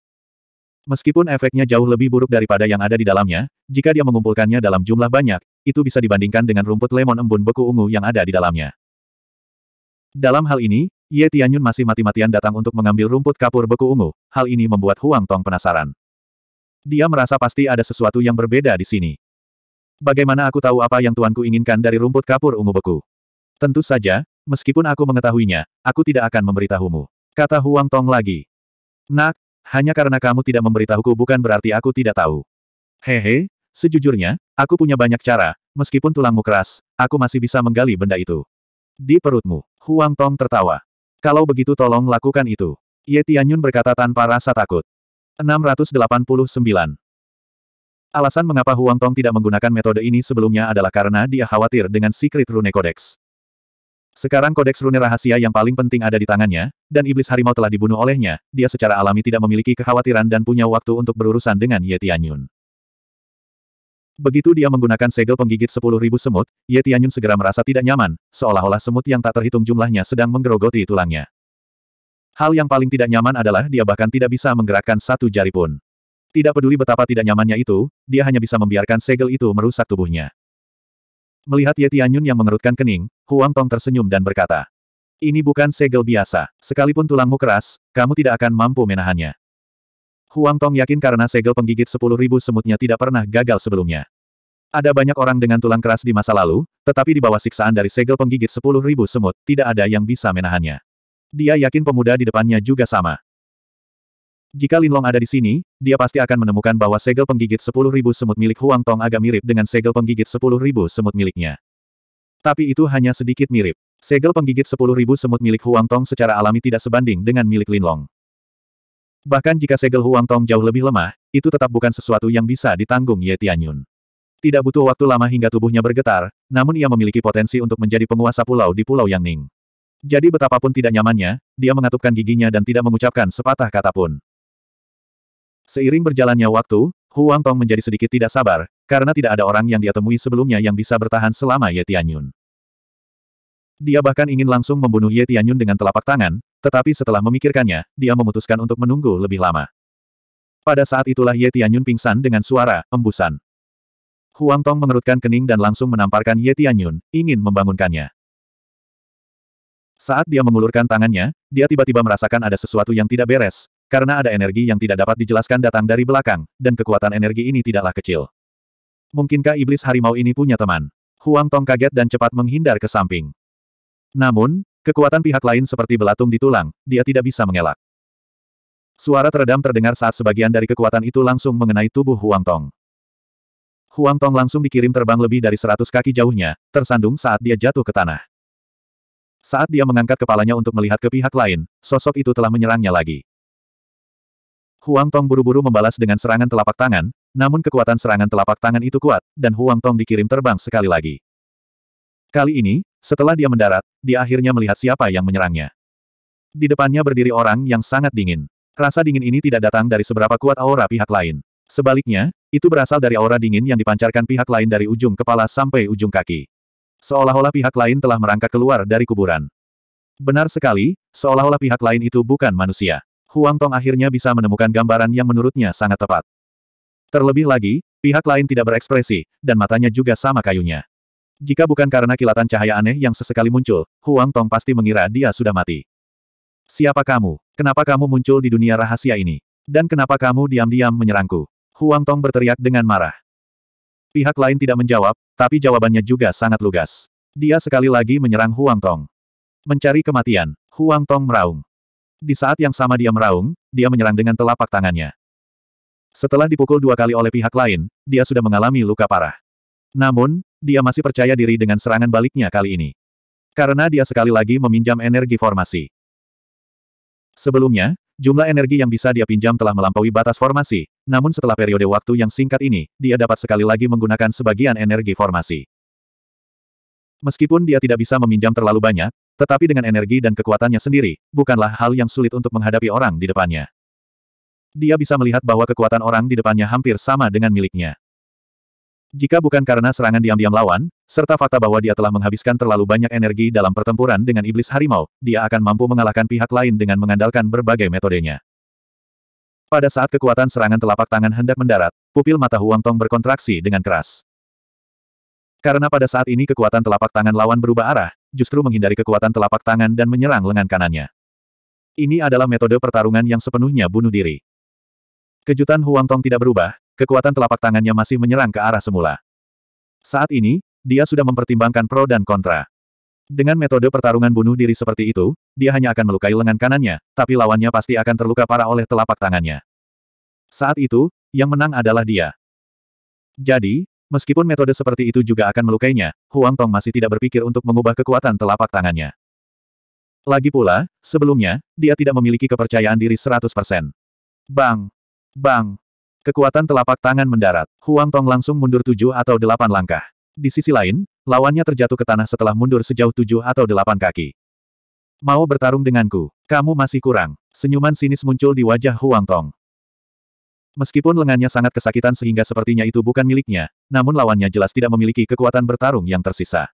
Meskipun efeknya jauh lebih buruk daripada yang ada di dalamnya, jika dia mengumpulkannya dalam jumlah banyak, itu bisa dibandingkan dengan rumput lemon embun beku ungu yang ada di dalamnya. Dalam hal ini, Ye Tianyun masih mati-matian datang untuk mengambil rumput kapur beku ungu, hal ini membuat Huang Tong penasaran. Dia merasa pasti ada sesuatu yang berbeda di sini. Bagaimana aku tahu apa yang tuanku inginkan dari rumput kapur ungu beku? Tentu saja, meskipun aku mengetahuinya, aku tidak akan memberitahumu. Kata Huang Tong lagi. Nak, hanya karena kamu tidak memberitahuku bukan berarti aku tidak tahu. Hehe, Sejujurnya, aku punya banyak cara, meskipun tulangmu keras, aku masih bisa menggali benda itu. Di perutmu, Huang Tong tertawa. Kalau begitu tolong lakukan itu. Ye Tianyun berkata tanpa rasa takut. 689. Alasan mengapa Huang Tong tidak menggunakan metode ini sebelumnya adalah karena dia khawatir dengan Secret Rune Codex. Sekarang kodeks rune rahasia yang paling penting ada di tangannya, dan iblis harimau telah dibunuh olehnya, dia secara alami tidak memiliki kekhawatiran dan punya waktu untuk berurusan dengan Ye Tianyun. Begitu dia menggunakan segel penggigit sepuluh ribu semut, Ye Tianyun segera merasa tidak nyaman, seolah-olah semut yang tak terhitung jumlahnya sedang menggerogoti tulangnya. Hal yang paling tidak nyaman adalah dia bahkan tidak bisa menggerakkan satu jari pun. Tidak peduli betapa tidak nyamannya itu, dia hanya bisa membiarkan segel itu merusak tubuhnya. Melihat Ye Tianyun yang mengerutkan kening, Huang Tong tersenyum dan berkata, Ini bukan segel biasa. Sekalipun tulangmu keras, kamu tidak akan mampu menahannya. Huang Tong yakin karena segel penggigit sepuluh ribu semutnya tidak pernah gagal sebelumnya. Ada banyak orang dengan tulang keras di masa lalu, tetapi di bawah siksaan dari segel penggigit sepuluh ribu semut, tidak ada yang bisa menahannya. Dia yakin pemuda di depannya juga sama. Jika Lin Long ada di sini, dia pasti akan menemukan bahwa segel penggigit sepuluh ribu semut milik Huang Tong agak mirip dengan segel penggigit sepuluh ribu semut miliknya. Tapi itu hanya sedikit mirip. Segel penggigit sepuluh ribu semut milik Huang Tong secara alami tidak sebanding dengan milik Lin Long. Bahkan jika segel Huang Tong jauh lebih lemah, itu tetap bukan sesuatu yang bisa ditanggung Ye Tianyun. Tidak butuh waktu lama hingga tubuhnya bergetar, namun ia memiliki potensi untuk menjadi penguasa pulau di Pulau Yang Ning. Jadi betapapun tidak nyamannya, dia mengatupkan giginya dan tidak mengucapkan sepatah kata pun. Seiring berjalannya waktu, Huang Tong menjadi sedikit tidak sabar, karena tidak ada orang yang dia temui sebelumnya yang bisa bertahan selama Ye Tianyun. Dia bahkan ingin langsung membunuh Ye Tianyun dengan telapak tangan, tetapi setelah memikirkannya, dia memutuskan untuk menunggu lebih lama. Pada saat itulah Ye Tianyun pingsan dengan suara embusan. Huang Tong mengerutkan kening dan langsung menamparkan Ye Tianyun, ingin membangunkannya. Saat dia mengulurkan tangannya, dia tiba-tiba merasakan ada sesuatu yang tidak beres, karena ada energi yang tidak dapat dijelaskan datang dari belakang, dan kekuatan energi ini tidaklah kecil. Mungkinkah iblis harimau ini punya teman? Huang Tong kaget dan cepat menghindar ke samping. Namun, kekuatan pihak lain seperti belatung di tulang, dia tidak bisa mengelak. Suara teredam terdengar saat sebagian dari kekuatan itu langsung mengenai tubuh Huang Tong. Huang Tong langsung dikirim terbang lebih dari seratus kaki jauhnya, tersandung saat dia jatuh ke tanah. Saat dia mengangkat kepalanya untuk melihat ke pihak lain, sosok itu telah menyerangnya lagi. Huang Tong buru-buru membalas dengan serangan telapak tangan, namun kekuatan serangan telapak tangan itu kuat, dan Huang Tong dikirim terbang sekali lagi. Kali ini, setelah dia mendarat, dia akhirnya melihat siapa yang menyerangnya. Di depannya berdiri orang yang sangat dingin. Rasa dingin ini tidak datang dari seberapa kuat aura pihak lain. Sebaliknya, itu berasal dari aura dingin yang dipancarkan pihak lain dari ujung kepala sampai ujung kaki. Seolah-olah pihak lain telah merangkak keluar dari kuburan. Benar sekali, seolah-olah pihak lain itu bukan manusia. Huang Tong akhirnya bisa menemukan gambaran yang menurutnya sangat tepat. Terlebih lagi, pihak lain tidak berekspresi, dan matanya juga sama kayunya. Jika bukan karena kilatan cahaya aneh yang sesekali muncul, Huang Tong pasti mengira dia sudah mati. Siapa kamu? Kenapa kamu muncul di dunia rahasia ini? Dan kenapa kamu diam-diam menyerangku? Huang Tong berteriak dengan marah. Pihak lain tidak menjawab, tapi jawabannya juga sangat lugas. Dia sekali lagi menyerang Huang Tong. Mencari kematian, Huang Tong meraung. Di saat yang sama dia meraung, dia menyerang dengan telapak tangannya. Setelah dipukul dua kali oleh pihak lain, dia sudah mengalami luka parah. Namun, dia masih percaya diri dengan serangan baliknya kali ini. Karena dia sekali lagi meminjam energi formasi. Sebelumnya, jumlah energi yang bisa dia pinjam telah melampaui batas formasi, namun setelah periode waktu yang singkat ini, dia dapat sekali lagi menggunakan sebagian energi formasi. Meskipun dia tidak bisa meminjam terlalu banyak, tetapi dengan energi dan kekuatannya sendiri, bukanlah hal yang sulit untuk menghadapi orang di depannya. Dia bisa melihat bahwa kekuatan orang di depannya hampir sama dengan miliknya. Jika bukan karena serangan diam-diam lawan, serta fakta bahwa dia telah menghabiskan terlalu banyak energi dalam pertempuran dengan iblis harimau, dia akan mampu mengalahkan pihak lain dengan mengandalkan berbagai metodenya. Pada saat kekuatan serangan telapak tangan hendak mendarat, pupil mata Huang Tong berkontraksi dengan keras. Karena pada saat ini kekuatan telapak tangan lawan berubah arah, justru menghindari kekuatan telapak tangan dan menyerang lengan kanannya. Ini adalah metode pertarungan yang sepenuhnya bunuh diri. Kejutan Huang Tong tidak berubah, kekuatan telapak tangannya masih menyerang ke arah semula. Saat ini, dia sudah mempertimbangkan pro dan kontra. Dengan metode pertarungan bunuh diri seperti itu, dia hanya akan melukai lengan kanannya, tapi lawannya pasti akan terluka parah oleh telapak tangannya. Saat itu, yang menang adalah dia. Jadi, meskipun metode seperti itu juga akan melukainya, Huang Tong masih tidak berpikir untuk mengubah kekuatan telapak tangannya. Lagi pula, sebelumnya, dia tidak memiliki kepercayaan diri 100%. Bang! Bang! Kekuatan telapak tangan mendarat. Huang Tong langsung mundur tujuh atau delapan langkah. Di sisi lain, lawannya terjatuh ke tanah setelah mundur sejauh tujuh atau delapan kaki. Mau bertarung denganku? Kamu masih kurang. Senyuman sinis muncul di wajah Huang Tong. Meskipun lengannya sangat kesakitan sehingga sepertinya itu bukan miliknya, namun lawannya jelas tidak memiliki kekuatan bertarung yang tersisa.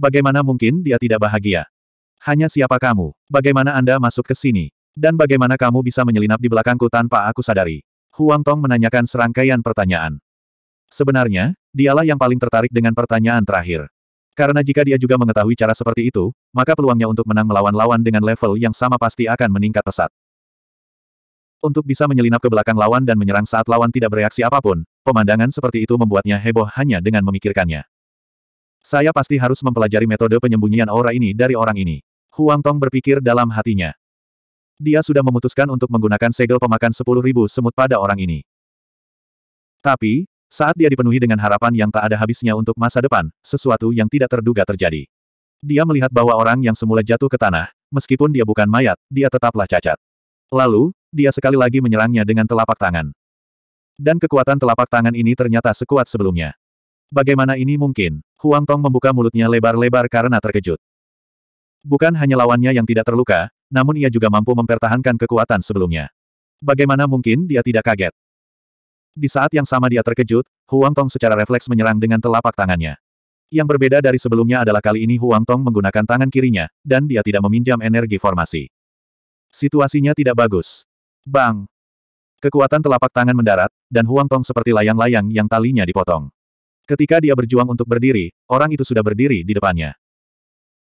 Bagaimana mungkin dia tidak bahagia? Hanya siapa kamu? Bagaimana Anda masuk ke sini? Dan bagaimana kamu bisa menyelinap di belakangku tanpa aku sadari? Huang Tong menanyakan serangkaian pertanyaan. Sebenarnya, dialah yang paling tertarik dengan pertanyaan terakhir. Karena jika dia juga mengetahui cara seperti itu, maka peluangnya untuk menang melawan lawan dengan level yang sama pasti akan meningkat pesat. Untuk bisa menyelinap ke belakang lawan dan menyerang saat lawan tidak bereaksi apapun, pemandangan seperti itu membuatnya heboh hanya dengan memikirkannya. Saya pasti harus mempelajari metode penyembunyian aura ini dari orang ini. Huang Tong berpikir dalam hatinya. Dia sudah memutuskan untuk menggunakan segel pemakan ribu semut pada orang ini. Tapi, saat dia dipenuhi dengan harapan yang tak ada habisnya untuk masa depan, sesuatu yang tidak terduga terjadi. Dia melihat bahwa orang yang semula jatuh ke tanah, meskipun dia bukan mayat, dia tetaplah cacat. Lalu, dia sekali lagi menyerangnya dengan telapak tangan. Dan kekuatan telapak tangan ini ternyata sekuat sebelumnya. Bagaimana ini mungkin? Huang Tong membuka mulutnya lebar-lebar karena terkejut. Bukan hanya lawannya yang tidak terluka, namun ia juga mampu mempertahankan kekuatan sebelumnya. Bagaimana mungkin dia tidak kaget? Di saat yang sama dia terkejut, Huang Tong secara refleks menyerang dengan telapak tangannya. Yang berbeda dari sebelumnya adalah kali ini Huang Tong menggunakan tangan kirinya, dan dia tidak meminjam energi formasi. Situasinya tidak bagus. Bang! Kekuatan telapak tangan mendarat, dan Huang Tong seperti layang-layang yang talinya dipotong. Ketika dia berjuang untuk berdiri, orang itu sudah berdiri di depannya.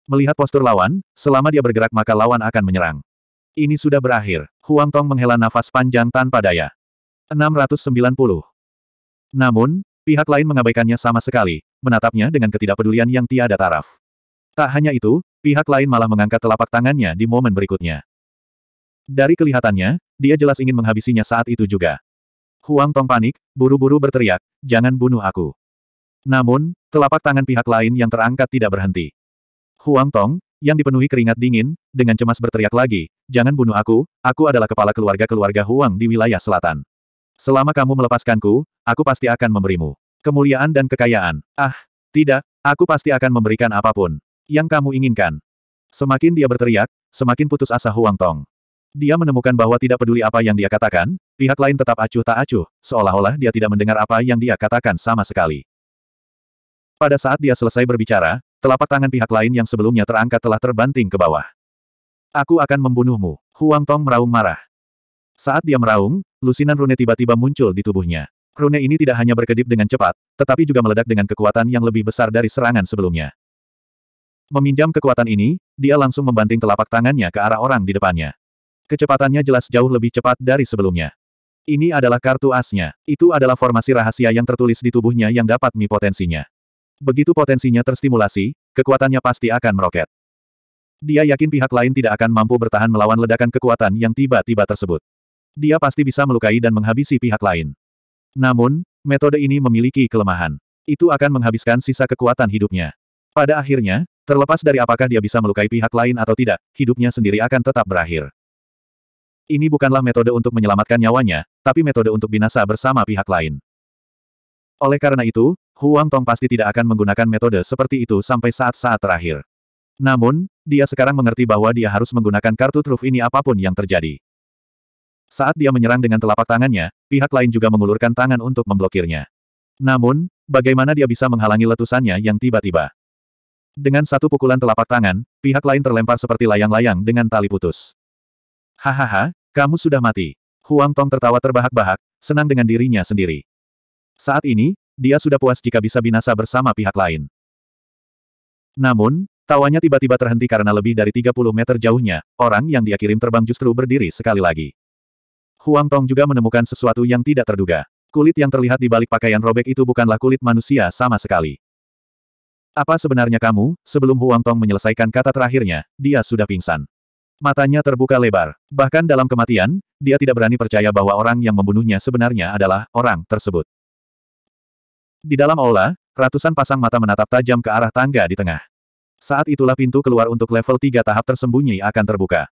Melihat postur lawan, selama dia bergerak maka lawan akan menyerang. Ini sudah berakhir. Huang Tong menghela nafas panjang tanpa daya. 690. Namun, pihak lain mengabaikannya sama sekali, menatapnya dengan ketidakpedulian yang tiada taraf. Tak hanya itu, pihak lain malah mengangkat telapak tangannya di momen berikutnya. Dari kelihatannya, dia jelas ingin menghabisinya saat itu juga. Huang Tong panik, buru-buru berteriak, jangan bunuh aku. Namun, telapak tangan pihak lain yang terangkat tidak berhenti. Huang Tong, yang dipenuhi keringat dingin, dengan cemas berteriak lagi, jangan bunuh aku, aku adalah kepala keluarga-keluarga Huang di wilayah selatan. Selama kamu melepaskanku, aku pasti akan memberimu kemuliaan dan kekayaan. Ah, tidak, aku pasti akan memberikan apapun yang kamu inginkan. Semakin dia berteriak, semakin putus asa Huang Tong. Dia menemukan bahwa tidak peduli apa yang dia katakan, pihak lain tetap acuh tak acuh, seolah-olah dia tidak mendengar apa yang dia katakan sama sekali. Pada saat dia selesai berbicara, telapak tangan pihak lain yang sebelumnya terangkat telah terbanting ke bawah. Aku akan membunuhmu, Huang Tong meraung marah. Saat dia meraung, lusinan rune tiba-tiba muncul di tubuhnya. Rune ini tidak hanya berkedip dengan cepat, tetapi juga meledak dengan kekuatan yang lebih besar dari serangan sebelumnya. Meminjam kekuatan ini, dia langsung membanting telapak tangannya ke arah orang di depannya. Kecepatannya jelas jauh lebih cepat dari sebelumnya. Ini adalah kartu asnya. Itu adalah formasi rahasia yang tertulis di tubuhnya yang dapat mi potensinya. Begitu potensinya terstimulasi, kekuatannya pasti akan meroket. Dia yakin pihak lain tidak akan mampu bertahan melawan ledakan kekuatan yang tiba-tiba tersebut. Dia pasti bisa melukai dan menghabisi pihak lain. Namun, metode ini memiliki kelemahan. Itu akan menghabiskan sisa kekuatan hidupnya. Pada akhirnya, terlepas dari apakah dia bisa melukai pihak lain atau tidak, hidupnya sendiri akan tetap berakhir. Ini bukanlah metode untuk menyelamatkan nyawanya, tapi metode untuk binasa bersama pihak lain. Oleh karena itu, Huang Tong pasti tidak akan menggunakan metode seperti itu sampai saat-saat terakhir. Namun, dia sekarang mengerti bahwa dia harus menggunakan kartu truf ini apapun yang terjadi. Saat dia menyerang dengan telapak tangannya, pihak lain juga mengulurkan tangan untuk memblokirnya. Namun, bagaimana dia bisa menghalangi letusannya yang tiba-tiba? Dengan satu pukulan telapak tangan, pihak lain terlempar seperti layang-layang dengan tali putus. Hahaha, kamu sudah mati. Huang Tong tertawa terbahak-bahak, senang dengan dirinya sendiri. Saat ini, dia sudah puas jika bisa binasa bersama pihak lain. Namun, tawanya tiba-tiba terhenti karena lebih dari 30 meter jauhnya, orang yang dia kirim terbang justru berdiri sekali lagi. Huang Tong juga menemukan sesuatu yang tidak terduga. Kulit yang terlihat di balik pakaian robek itu bukanlah kulit manusia sama sekali. Apa sebenarnya kamu? Sebelum Huang Tong menyelesaikan kata terakhirnya, dia sudah pingsan. Matanya terbuka lebar. Bahkan dalam kematian, dia tidak berani percaya bahwa orang yang membunuhnya sebenarnya adalah orang tersebut. Di dalam aula, ratusan pasang mata menatap tajam ke arah tangga di tengah. Saat itulah pintu keluar untuk level 3 tahap tersembunyi akan terbuka.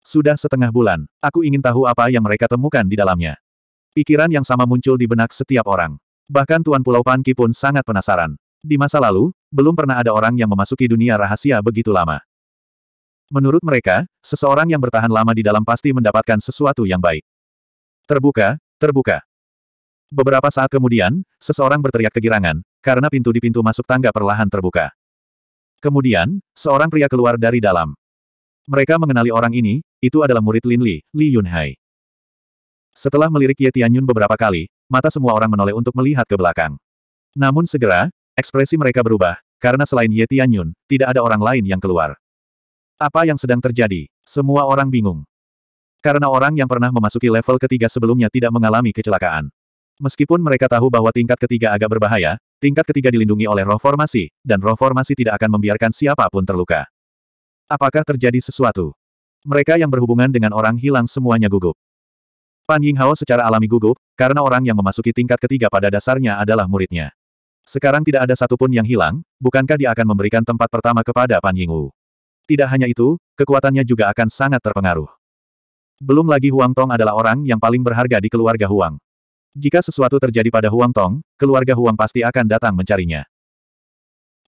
Sudah setengah bulan, aku ingin tahu apa yang mereka temukan di dalamnya. Pikiran yang sama muncul di benak setiap orang. Bahkan Tuan Pulau Panki pun sangat penasaran. Di masa lalu, belum pernah ada orang yang memasuki dunia rahasia begitu lama. Menurut mereka, seseorang yang bertahan lama di dalam pasti mendapatkan sesuatu yang baik. Terbuka, terbuka. Beberapa saat kemudian, seseorang berteriak kegirangan, karena pintu di pintu masuk tangga perlahan terbuka. Kemudian, seorang pria keluar dari dalam. Mereka mengenali orang ini, itu adalah murid Lin Li, Li Yunhai. Setelah melirik Ye Tianyun beberapa kali, mata semua orang menoleh untuk melihat ke belakang. Namun segera, ekspresi mereka berubah, karena selain Ye Tianyun, tidak ada orang lain yang keluar. Apa yang sedang terjadi? Semua orang bingung. Karena orang yang pernah memasuki level ketiga sebelumnya tidak mengalami kecelakaan. Meskipun mereka tahu bahwa tingkat ketiga agak berbahaya, tingkat ketiga dilindungi oleh roh formasi, dan roh formasi tidak akan membiarkan siapapun terluka. Apakah terjadi sesuatu? Mereka yang berhubungan dengan orang hilang semuanya gugup. Pan Yinghao secara alami gugup, karena orang yang memasuki tingkat ketiga pada dasarnya adalah muridnya. Sekarang tidak ada satupun yang hilang, bukankah dia akan memberikan tempat pertama kepada Pan Yingwu? Tidak hanya itu, kekuatannya juga akan sangat terpengaruh. Belum lagi Huang Tong adalah orang yang paling berharga di keluarga Huang. Jika sesuatu terjadi pada Huang Tong, keluarga Huang pasti akan datang mencarinya.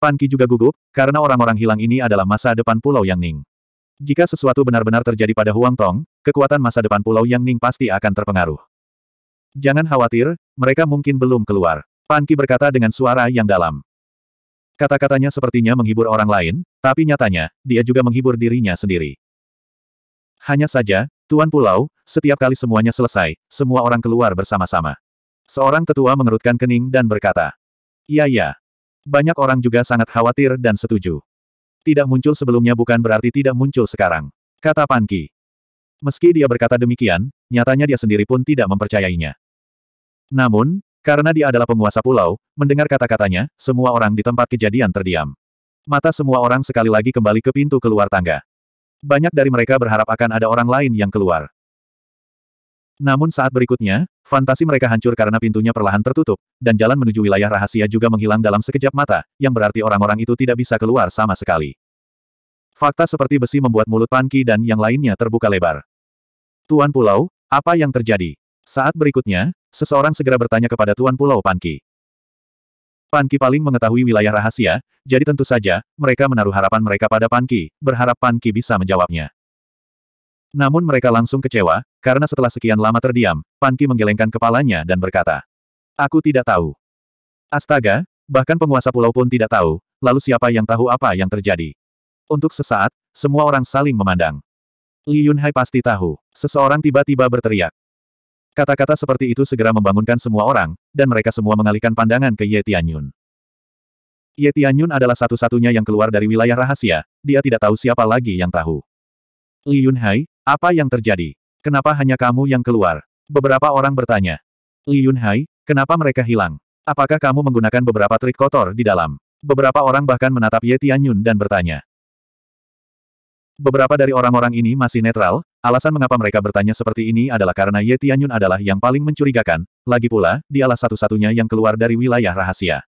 Pan Ki juga gugup, karena orang-orang hilang ini adalah masa depan Pulau Yang Ning. Jika sesuatu benar-benar terjadi pada Huang Tong, kekuatan masa depan Pulau Yang Ning pasti akan terpengaruh. Jangan khawatir, mereka mungkin belum keluar. Pan Ki berkata dengan suara yang dalam. Kata-katanya sepertinya menghibur orang lain, tapi nyatanya, dia juga menghibur dirinya sendiri. Hanya saja, Tuan Pulau, setiap kali semuanya selesai, semua orang keluar bersama-sama. Seorang tetua mengerutkan kening dan berkata, Iya ya. Banyak orang juga sangat khawatir dan setuju. Tidak muncul sebelumnya bukan berarti tidak muncul sekarang. Kata Panki. Meski dia berkata demikian, nyatanya dia sendiri pun tidak mempercayainya. Namun, karena dia adalah penguasa pulau, mendengar kata-katanya, semua orang di tempat kejadian terdiam. Mata semua orang sekali lagi kembali ke pintu keluar tangga. Banyak dari mereka berharap akan ada orang lain yang keluar. Namun saat berikutnya, fantasi mereka hancur karena pintunya perlahan tertutup, dan jalan menuju wilayah rahasia juga menghilang dalam sekejap mata, yang berarti orang-orang itu tidak bisa keluar sama sekali. Fakta seperti besi membuat mulut Panki dan yang lainnya terbuka lebar. Tuan Pulau, apa yang terjadi? Saat berikutnya, seseorang segera bertanya kepada Tuan Pulau Panki. Panki paling mengetahui wilayah rahasia, jadi tentu saja, mereka menaruh harapan mereka pada Panki, berharap Panki bisa menjawabnya. Namun mereka langsung kecewa, karena setelah sekian lama terdiam, Panki menggelengkan kepalanya dan berkata, Aku tidak tahu. Astaga, bahkan penguasa pulau pun tidak tahu, lalu siapa yang tahu apa yang terjadi? Untuk sesaat, semua orang saling memandang. Li Yunhai pasti tahu. Seseorang tiba-tiba berteriak. Kata-kata seperti itu segera membangunkan semua orang, dan mereka semua mengalihkan pandangan ke Ye Tianyun. Ye Tianyun adalah satu-satunya yang keluar dari wilayah rahasia, dia tidak tahu siapa lagi yang tahu. Li Yunhai, apa yang terjadi? Kenapa hanya kamu yang keluar? Beberapa orang bertanya. Li Yunhai, kenapa mereka hilang? Apakah kamu menggunakan beberapa trik kotor di dalam? Beberapa orang bahkan menatap Ye Tianyun dan bertanya. Beberapa dari orang-orang ini masih netral, Alasan mengapa mereka bertanya seperti ini adalah karena Ye Tianyun adalah yang paling mencurigakan, lagi pula, dialah satu-satunya yang keluar dari wilayah rahasia.